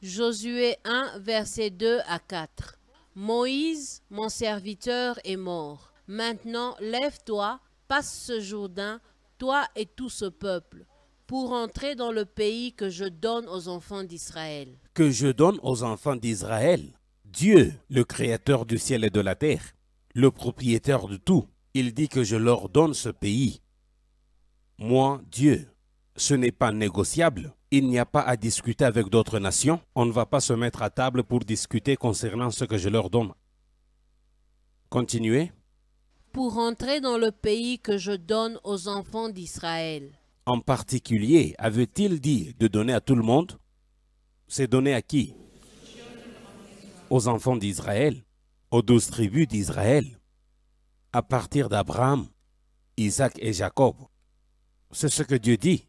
Josué 1, verset 2 à 4. Moïse, mon serviteur, est mort. Maintenant, lève-toi, passe ce Jourdain, toi et tout ce peuple, pour entrer dans le pays que je donne aux enfants d'Israël. Que je donne aux enfants d'Israël. Dieu, le créateur du ciel et de la terre, le propriétaire de tout, il dit que je leur donne ce pays moi, Dieu. Ce n'est pas négociable. Il n'y a pas à discuter avec d'autres nations. On ne va pas se mettre à table pour discuter concernant ce que je leur donne. Continuez. Pour entrer dans le pays que je donne aux enfants d'Israël. En particulier, avait-il dit de donner à tout le monde C'est donné à qui Aux enfants d'Israël, aux douze tribus d'Israël, à partir d'Abraham, Isaac et Jacob. C'est ce que Dieu dit.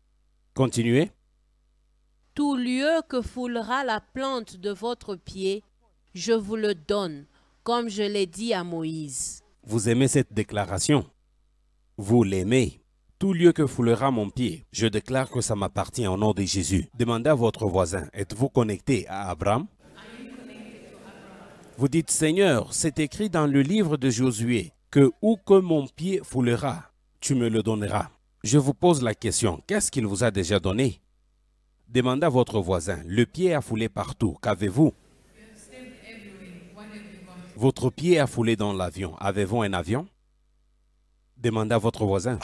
Continuez. Tout lieu que foulera la plante de votre pied, je vous le donne, comme je l'ai dit à Moïse. Vous aimez cette déclaration Vous l'aimez. Tout lieu que foulera mon pied, je déclare que ça m'appartient au nom de Jésus. Demandez à votre voisin, êtes-vous connecté à Abraham Vous dites, Seigneur, c'est écrit dans le livre de Josué que où que mon pied foulera, tu me le donneras. Je vous pose la question, qu'est-ce qu'il vous a déjà donné Demandez à votre voisin, le pied a foulé partout, qu'avez-vous Votre pied a foulé dans l'avion, avez-vous un avion Demandez à votre voisin.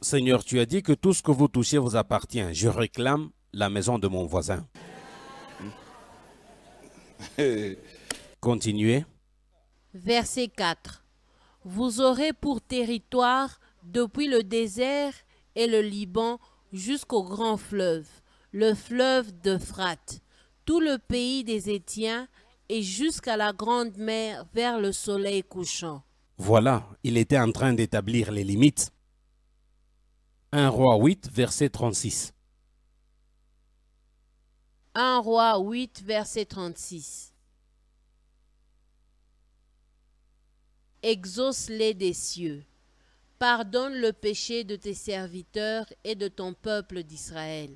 Seigneur, tu as dit que tout ce que vous touchez vous appartient. Je réclame la maison de mon voisin. Continuez. Verset 4. Vous aurez pour territoire depuis le désert et le Liban jusqu'au grand fleuve, le fleuve d'Euphrate, tout le pays des Étiens et jusqu'à la grande mer vers le soleil couchant. Voilà, il était en train d'établir les limites. 1 roi 8, verset 36. 1 roi 8, verset 36. exauce les des cieux. Pardonne le péché de tes serviteurs et de ton peuple d'Israël,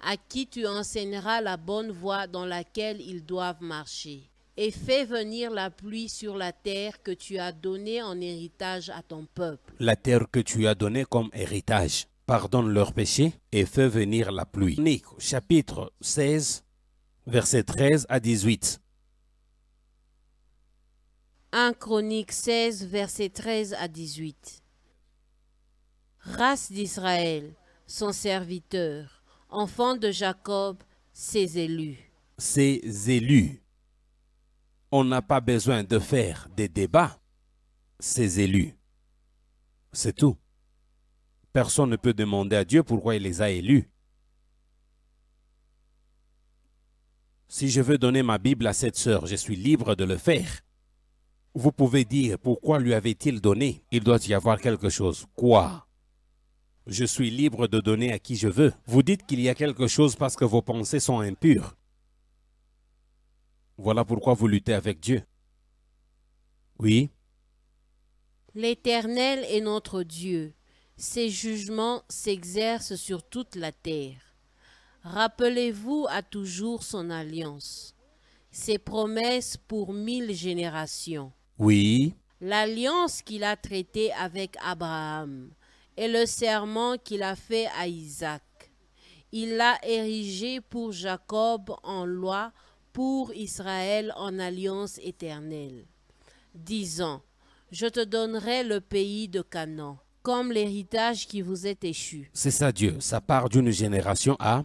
à qui tu enseigneras la bonne voie dans laquelle ils doivent marcher. Et fais venir la pluie sur la terre que tu as donnée en héritage à ton peuple. La terre que tu as donnée comme héritage. Pardonne leur péché et fais venir la pluie. chapitre 16, verset 13 à 18. 1 Chronique 16, versets 13 à 18. Race d'Israël, son serviteur, enfant de Jacob, ses élus. Ses élus. On n'a pas besoin de faire des débats. Ses élus. C'est tout. Personne ne peut demander à Dieu pourquoi il les a élus. Si je veux donner ma Bible à cette sœur, je suis libre de le faire. Vous pouvez dire, pourquoi lui avait-il donné Il doit y avoir quelque chose. Quoi Je suis libre de donner à qui je veux. Vous dites qu'il y a quelque chose parce que vos pensées sont impures. Voilà pourquoi vous luttez avec Dieu. Oui. L'Éternel est notre Dieu. Ses jugements s'exercent sur toute la terre. Rappelez-vous à toujours son alliance, ses promesses pour mille générations. Oui. L'alliance qu'il a traitée avec Abraham et le serment qu'il a fait à Isaac. Il l'a érigé pour Jacob en loi, pour Israël en alliance éternelle. Disant, je te donnerai le pays de Canaan, comme l'héritage qui vous est échu. C'est ça Dieu, ça part d'une génération à...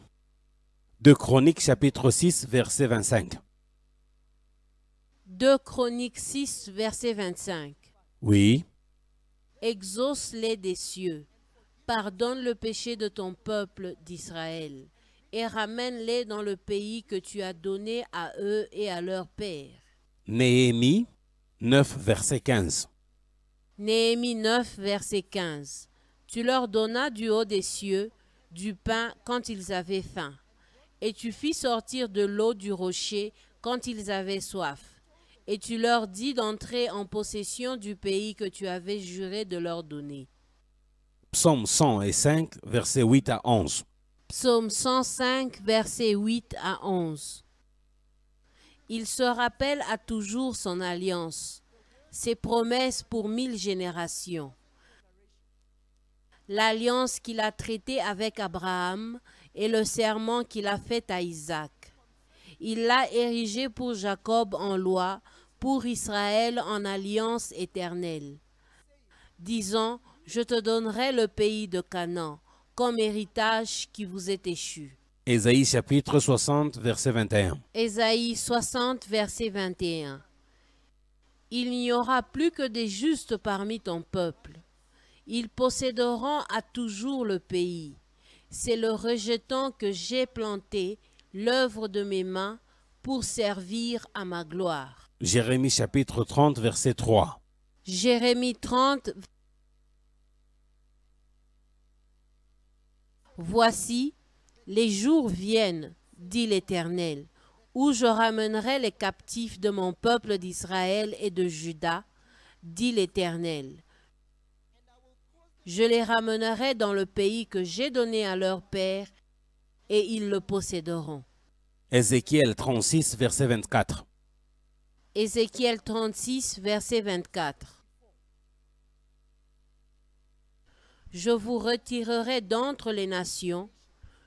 De Chroniques chapitre 6 verset 25. 2 Chroniques 6, verset 25. Oui. Exauce-les des cieux. Pardonne le péché de ton peuple d'Israël et ramène-les dans le pays que tu as donné à eux et à leur père. Néhémie 9, verset 15. Néhémie 9, verset 15. Tu leur donnas du haut des cieux du pain quand ils avaient faim, et tu fis sortir de l'eau du rocher quand ils avaient soif et tu leur dis d'entrer en possession du pays que tu avais juré de leur donner. Psaume 105, versets 8 à 11. Psaume 105, versets 8 à 11. Il se rappelle à toujours son alliance, ses promesses pour mille générations. L'alliance qu'il a traitée avec Abraham et le serment qu'il a fait à Isaac. Il l'a érigé pour Jacob en loi, pour Israël en alliance éternelle. Disant, je te donnerai le pays de Canaan comme héritage qui vous est échu. Ésaïe chapitre 60, verset 21. Ésaïe 60, verset 21. Il n'y aura plus que des justes parmi ton peuple. Ils posséderont à toujours le pays. C'est le rejetant que j'ai planté, l'œuvre de mes mains, pour servir à ma gloire. Jérémie chapitre 30, verset 3. Jérémie 30. Voici, les jours viennent, dit l'Éternel, où je ramènerai les captifs de mon peuple d'Israël et de Juda, dit l'Éternel. Je les ramènerai dans le pays que j'ai donné à leur père, et ils le posséderont. Ézéchiel 36, verset 24. Ézéchiel 36, verset 24. Je vous retirerai d'entre les nations,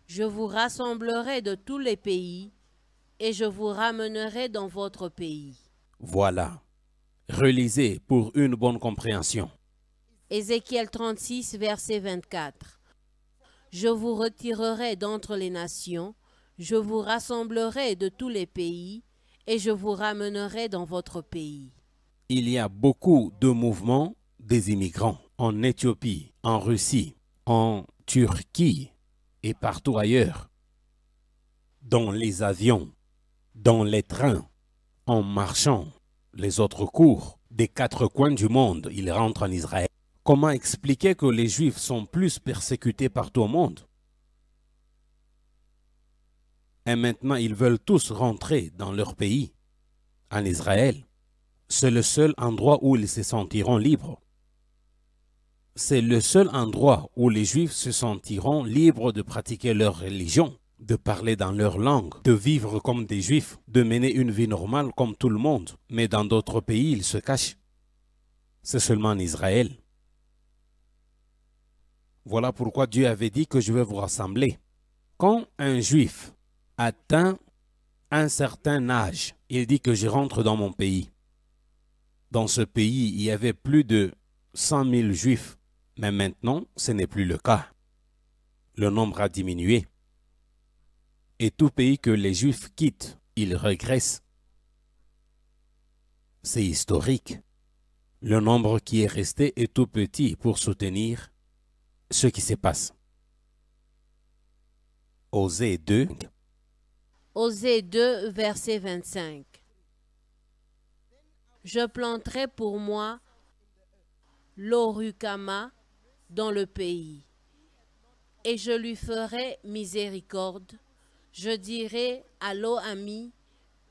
je vous rassemblerai de tous les pays, et je vous ramènerai dans votre pays. Voilà. Relisez pour une bonne compréhension. Ézéchiel 36, verset 24. Je vous retirerai d'entre les nations, je vous rassemblerai de tous les pays, et je vous ramènerai dans votre pays. Il y a beaucoup de mouvements des immigrants en Éthiopie, en Russie, en Turquie et partout ailleurs. Dans les avions, dans les trains, en marchant, les autres cours, des quatre coins du monde, ils rentrent en Israël. Comment expliquer que les Juifs sont plus persécutés partout au monde et maintenant, ils veulent tous rentrer dans leur pays, en Israël. C'est le seul endroit où ils se sentiront libres. C'est le seul endroit où les Juifs se sentiront libres de pratiquer leur religion, de parler dans leur langue, de vivre comme des Juifs, de mener une vie normale comme tout le monde. Mais dans d'autres pays, ils se cachent. C'est seulement en Israël. Voilà pourquoi Dieu avait dit que je vais vous rassembler. Quand un Juif atteint un certain âge, il dit que je rentre dans mon pays. Dans ce pays, il y avait plus de 100 000 juifs, mais maintenant, ce n'est plus le cas. Le nombre a diminué. Et tout pays que les juifs quittent, ils regressent. C'est historique. Le nombre qui est resté est tout petit pour soutenir ce qui se passe. Osée 2, Osée 2, verset 25. Je planterai pour moi l'orukama dans le pays, et je lui ferai miséricorde. Je dirai à l'Oami,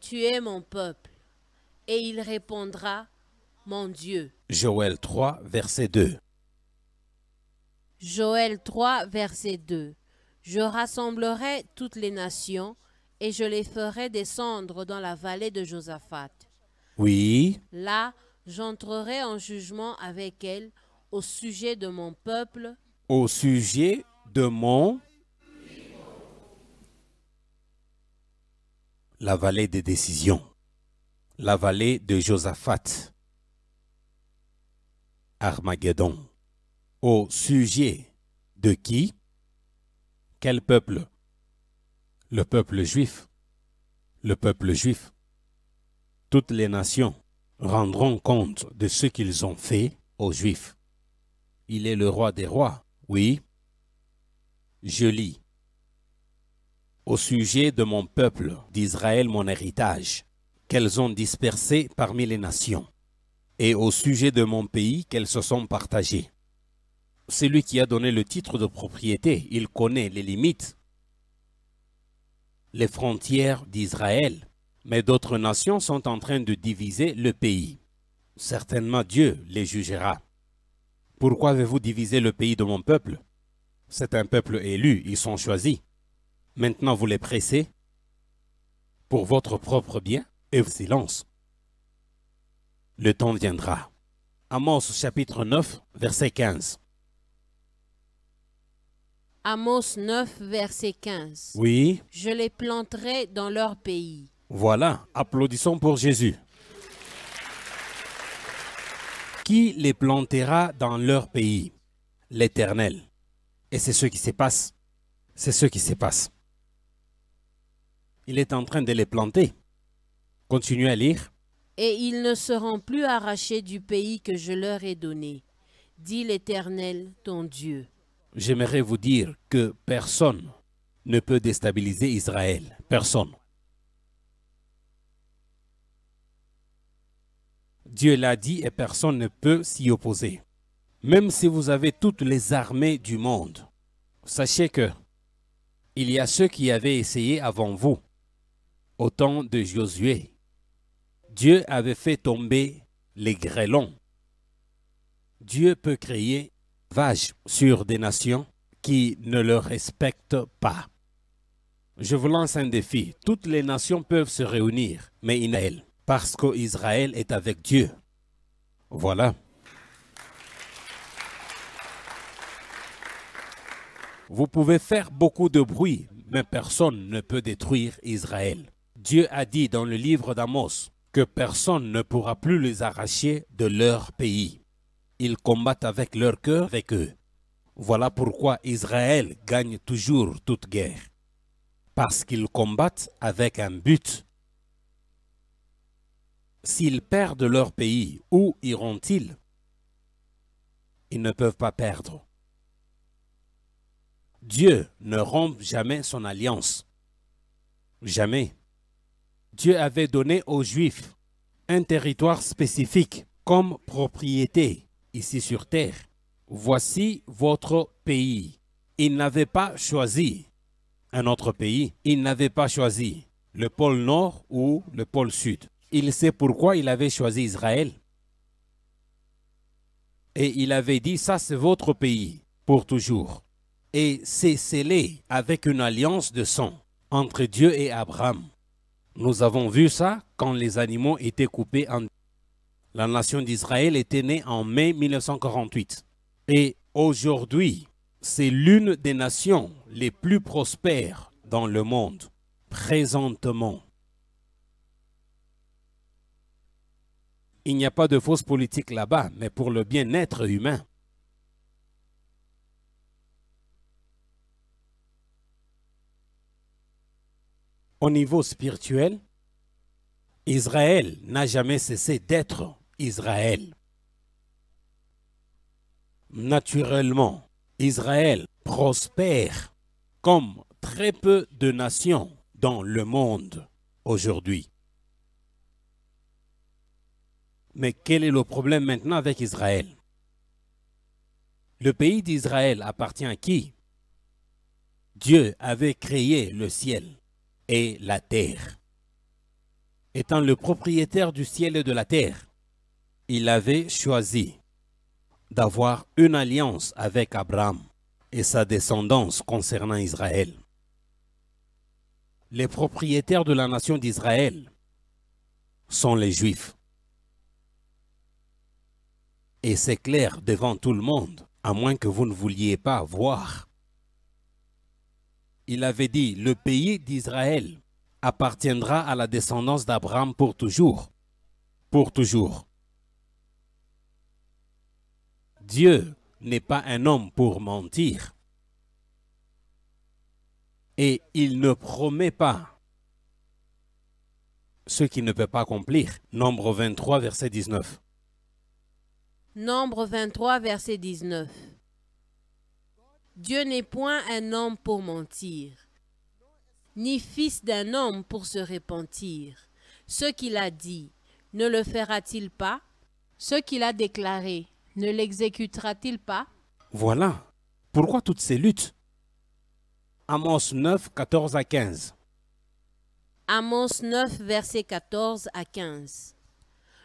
tu es mon peuple, et il répondra, mon Dieu. Joël 3, verset 2. Joël 3, verset 2. Je rassemblerai toutes les nations, et je les ferai descendre dans la vallée de Josaphat. Oui. Là, j'entrerai en jugement avec elles au sujet de mon peuple. Au sujet de mon... La vallée des décisions. La vallée de Josaphat. Armageddon. Au sujet de qui Quel peuple le peuple juif, le peuple juif. Toutes les nations rendront compte de ce qu'ils ont fait aux Juifs. Il est le roi des rois, oui. Je lis. Au sujet de mon peuple, d'Israël mon héritage, qu'elles ont dispersé parmi les nations, et au sujet de mon pays qu'elles se sont partagées. Celui qui a donné le titre de propriété, il connaît les limites les frontières d'Israël, mais d'autres nations sont en train de diviser le pays. Certainement Dieu les jugera. Pourquoi avez-vous divisé le pays de mon peuple C'est un peuple élu, ils sont choisis. Maintenant vous les pressez pour votre propre bien et silence. Le temps viendra. Amos chapitre 9, verset 15. Amos 9, verset 15. Oui. Je les planterai dans leur pays. Voilà, applaudissons pour Jésus. Qui les plantera dans leur pays L'Éternel. Et c'est ce qui se passe. C'est ce qui se passe. Il est en train de les planter. Continuez à lire. Et ils ne seront plus arrachés du pays que je leur ai donné, dit l'Éternel, ton Dieu j'aimerais vous dire que personne ne peut déstabiliser Israël. Personne. Dieu l'a dit et personne ne peut s'y opposer. Même si vous avez toutes les armées du monde, sachez que il y a ceux qui avaient essayé avant vous. Au temps de Josué, Dieu avait fait tomber les grêlons. Dieu peut créer Vage sur des nations qui ne le respectent pas. Je vous lance un défi. Toutes les nations peuvent se réunir, mais Israël, parce qu'Israël est avec Dieu. Voilà. Vous pouvez faire beaucoup de bruit, mais personne ne peut détruire Israël. Dieu a dit dans le livre d'Amos que personne ne pourra plus les arracher de leur pays ils combattent avec leur cœur, avec eux. Voilà pourquoi Israël gagne toujours toute guerre. Parce qu'ils combattent avec un but. S'ils perdent leur pays, où iront-ils Ils ne peuvent pas perdre. Dieu ne rompt jamais son alliance. Jamais. Dieu avait donné aux Juifs un territoire spécifique comme propriété ici sur terre. Voici votre pays. Il n'avait pas choisi un autre pays. Il n'avait pas choisi le pôle Nord ou le pôle Sud. Il sait pourquoi il avait choisi Israël. Et il avait dit, ça c'est votre pays pour toujours. Et c'est scellé avec une alliance de sang entre Dieu et Abraham. Nous avons vu ça quand les animaux étaient coupés en la nation d'Israël était née en mai 1948. Et aujourd'hui, c'est l'une des nations les plus prospères dans le monde, présentement. Il n'y a pas de fausse politique là-bas, mais pour le bien-être humain. Au niveau spirituel, Israël n'a jamais cessé d'être Israël. Naturellement, Israël prospère comme très peu de nations dans le monde aujourd'hui. Mais quel est le problème maintenant avec Israël Le pays d'Israël appartient à qui Dieu avait créé le ciel et la terre. Étant le propriétaire du ciel et de la terre, il avait choisi d'avoir une alliance avec Abraham et sa descendance concernant Israël. Les propriétaires de la nation d'Israël sont les Juifs. Et c'est clair devant tout le monde, à moins que vous ne vouliez pas voir. Il avait dit, le pays d'Israël appartiendra à la descendance d'Abraham pour toujours. Pour toujours. Dieu n'est pas un homme pour mentir. Et il ne promet pas ce qu'il ne peut pas accomplir. Nombre 23, verset 19. Nombre 23, verset 19. Dieu n'est point un homme pour mentir, ni fils d'un homme pour se repentir. Ce qu'il a dit, ne le fera-t-il pas Ce qu'il a déclaré, ne l'exécutera-t-il pas Voilà. Pourquoi toutes ces luttes Amos 9, 14 à 15. Amos 9, verset 14 à 15.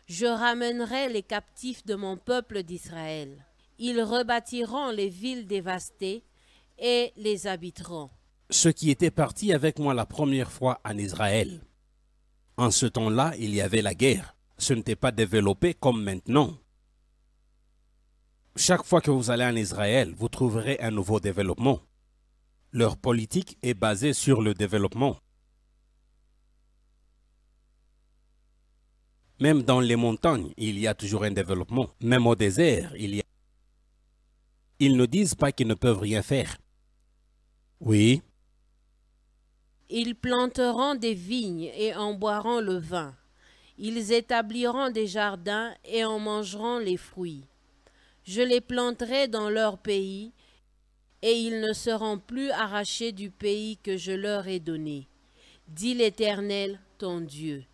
Je ramènerai les captifs de mon peuple d'Israël. Ils rebâtiront les villes dévastées et les habiteront. Ceux qui étaient partis avec moi la première fois en Israël. En ce temps-là, il y avait la guerre. Ce n'était pas développé comme maintenant. Chaque fois que vous allez en Israël, vous trouverez un nouveau développement. Leur politique est basée sur le développement. Même dans les montagnes, il y a toujours un développement. Même au désert, il y a... Ils ne disent pas qu'ils ne peuvent rien faire. Oui. Ils planteront des vignes et en boiront le vin. Ils établiront des jardins et en mangeront les fruits. Je les planterai dans leur pays, et ils ne seront plus arrachés du pays que je leur ai donné, dit l'Éternel, ton Dieu.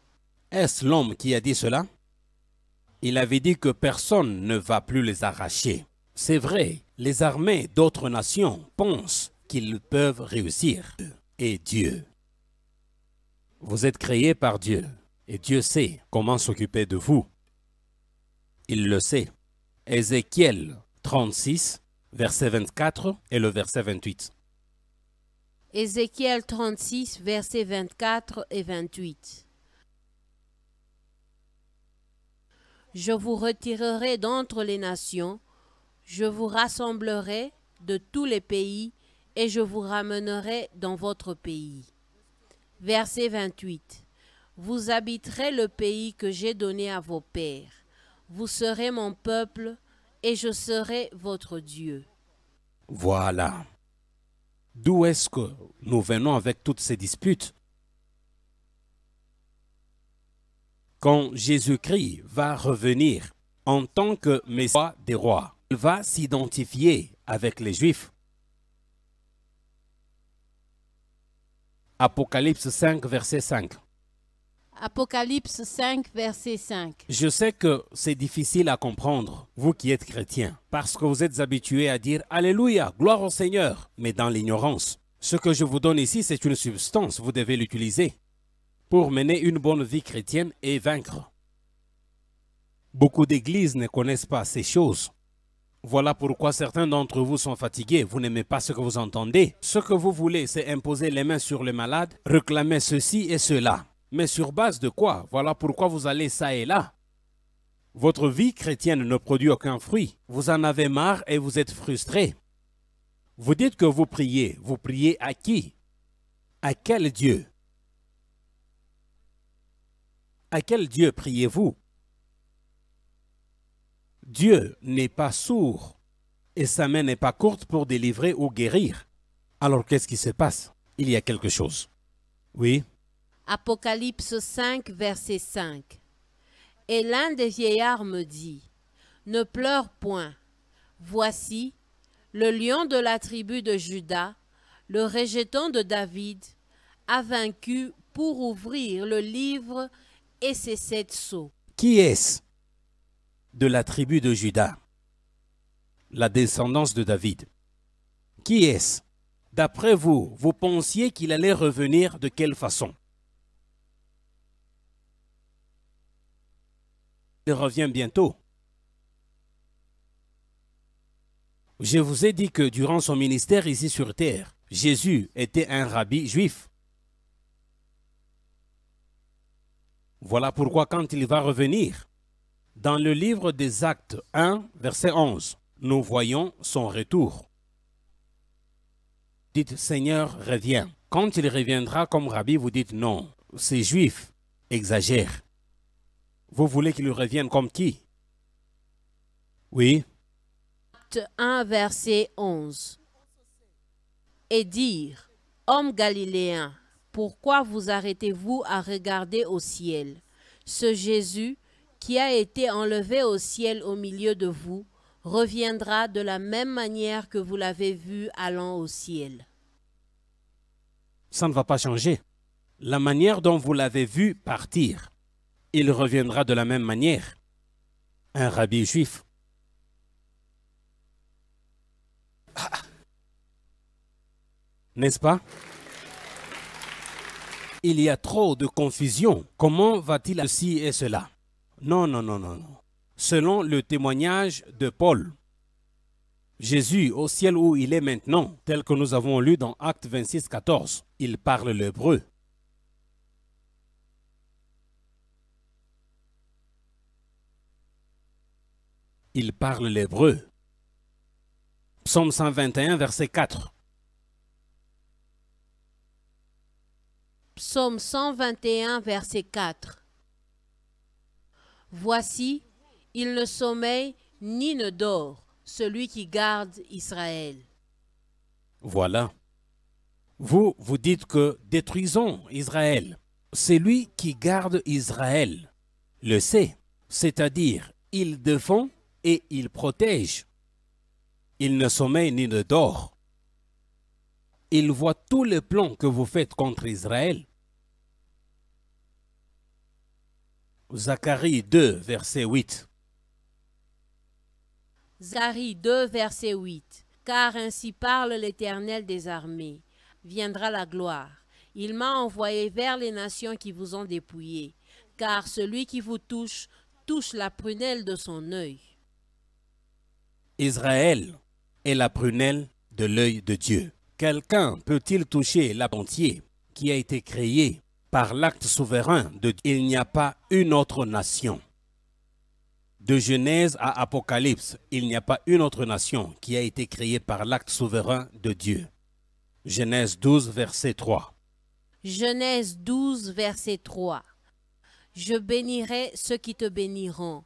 Est-ce l'homme qui a dit cela Il avait dit que personne ne va plus les arracher. C'est vrai, les armées d'autres nations pensent qu'ils peuvent réussir. Et Dieu. Vous êtes créés par Dieu, et Dieu sait comment s'occuper de vous. Il le sait. Ézéchiel 36, verset 24 et le verset 28. Ézéchiel 36, versets 24 et 28. Je vous retirerai d'entre les nations, je vous rassemblerai de tous les pays, et je vous ramènerai dans votre pays. Verset 28. Vous habiterez le pays que j'ai donné à vos pères vous serez mon peuple et je serai votre Dieu. Voilà. D'où est-ce que nous venons avec toutes ces disputes Quand Jésus-Christ va revenir en tant que Messie des rois, il va s'identifier avec les Juifs. Apocalypse 5, verset 5. Apocalypse 5, verset 5. Je sais que c'est difficile à comprendre, vous qui êtes chrétien, parce que vous êtes habitués à dire Alléluia, gloire au Seigneur, mais dans l'ignorance. Ce que je vous donne ici, c'est une substance, vous devez l'utiliser pour mener une bonne vie chrétienne et vaincre. Beaucoup d'églises ne connaissent pas ces choses. Voilà pourquoi certains d'entre vous sont fatigués, vous n'aimez pas ce que vous entendez. Ce que vous voulez, c'est imposer les mains sur les malades, réclamer ceci et cela. Mais sur base de quoi Voilà pourquoi vous allez ça et là. Votre vie chrétienne ne produit aucun fruit. Vous en avez marre et vous êtes frustré. Vous dites que vous priez. Vous priez à qui À quel Dieu À quel Dieu priez-vous Dieu n'est pas sourd et sa main n'est pas courte pour délivrer ou guérir. Alors qu'est-ce qui se passe Il y a quelque chose. Oui Apocalypse 5, verset 5. Et l'un des vieillards me dit, Ne pleure point, voici, le lion de la tribu de Juda, le rejeton de David, a vaincu pour ouvrir le livre et ses sept sceaux. Qui est-ce de la tribu de Juda La descendance de David. Qui est-ce D'après vous, vous pensiez qu'il allait revenir de quelle façon Il revient bientôt. Je vous ai dit que durant son ministère ici sur terre, Jésus était un rabbi juif. Voilà pourquoi quand il va revenir, dans le livre des Actes 1, verset 11, nous voyons son retour. Dites Seigneur, reviens. Quand il reviendra comme rabbi, vous dites non, ces juifs exagèrent. Vous voulez qu'il revienne comme qui Oui. 1, verset 11. Et dire, Homme galiléen, pourquoi vous arrêtez-vous à regarder au ciel Ce Jésus, qui a été enlevé au ciel au milieu de vous, reviendra de la même manière que vous l'avez vu allant au ciel. Ça ne va pas changer. La manière dont vous l'avez vu partir il reviendra de la même manière. Un rabbi juif. Ah. N'est-ce pas Il y a trop de confusion. Comment va-t-il ainsi et cela Non, non, non, non, non. Selon le témoignage de Paul, Jésus, au ciel où il est maintenant, tel que nous avons lu dans Actes 26, 14, il parle l'hébreu. il parle l'hébreu. Psaume 121, verset 4. Psaume 121, verset 4. Voici, il ne sommeille ni ne dort, celui qui garde Israël. Voilà. Vous, vous dites que détruisons Israël. Celui qui garde Israël. Le sait, c'est-à-dire il défend et il protège. Il ne sommeille ni ne dort. Il voit tous les plans que vous faites contre Israël. Zacharie 2, verset 8. Zacharie 2, verset 8. Car ainsi parle l'Éternel des armées. Viendra la gloire. Il m'a envoyé vers les nations qui vous ont dépouillés. Car celui qui vous touche, touche la prunelle de son œil. Israël est la prunelle de l'œil de Dieu. Quelqu'un peut-il toucher bonté qui a été créé par l'acte souverain de Dieu Il n'y a pas une autre nation. De Genèse à Apocalypse, il n'y a pas une autre nation qui a été créée par l'acte souverain de Dieu. Genèse 12, verset 3. Genèse 12, verset 3. Je bénirai ceux qui te béniront,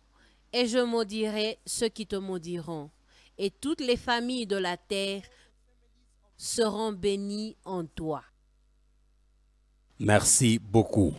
et je maudirai ceux qui te maudiront et toutes les familles de la terre seront bénies en toi. Merci beaucoup.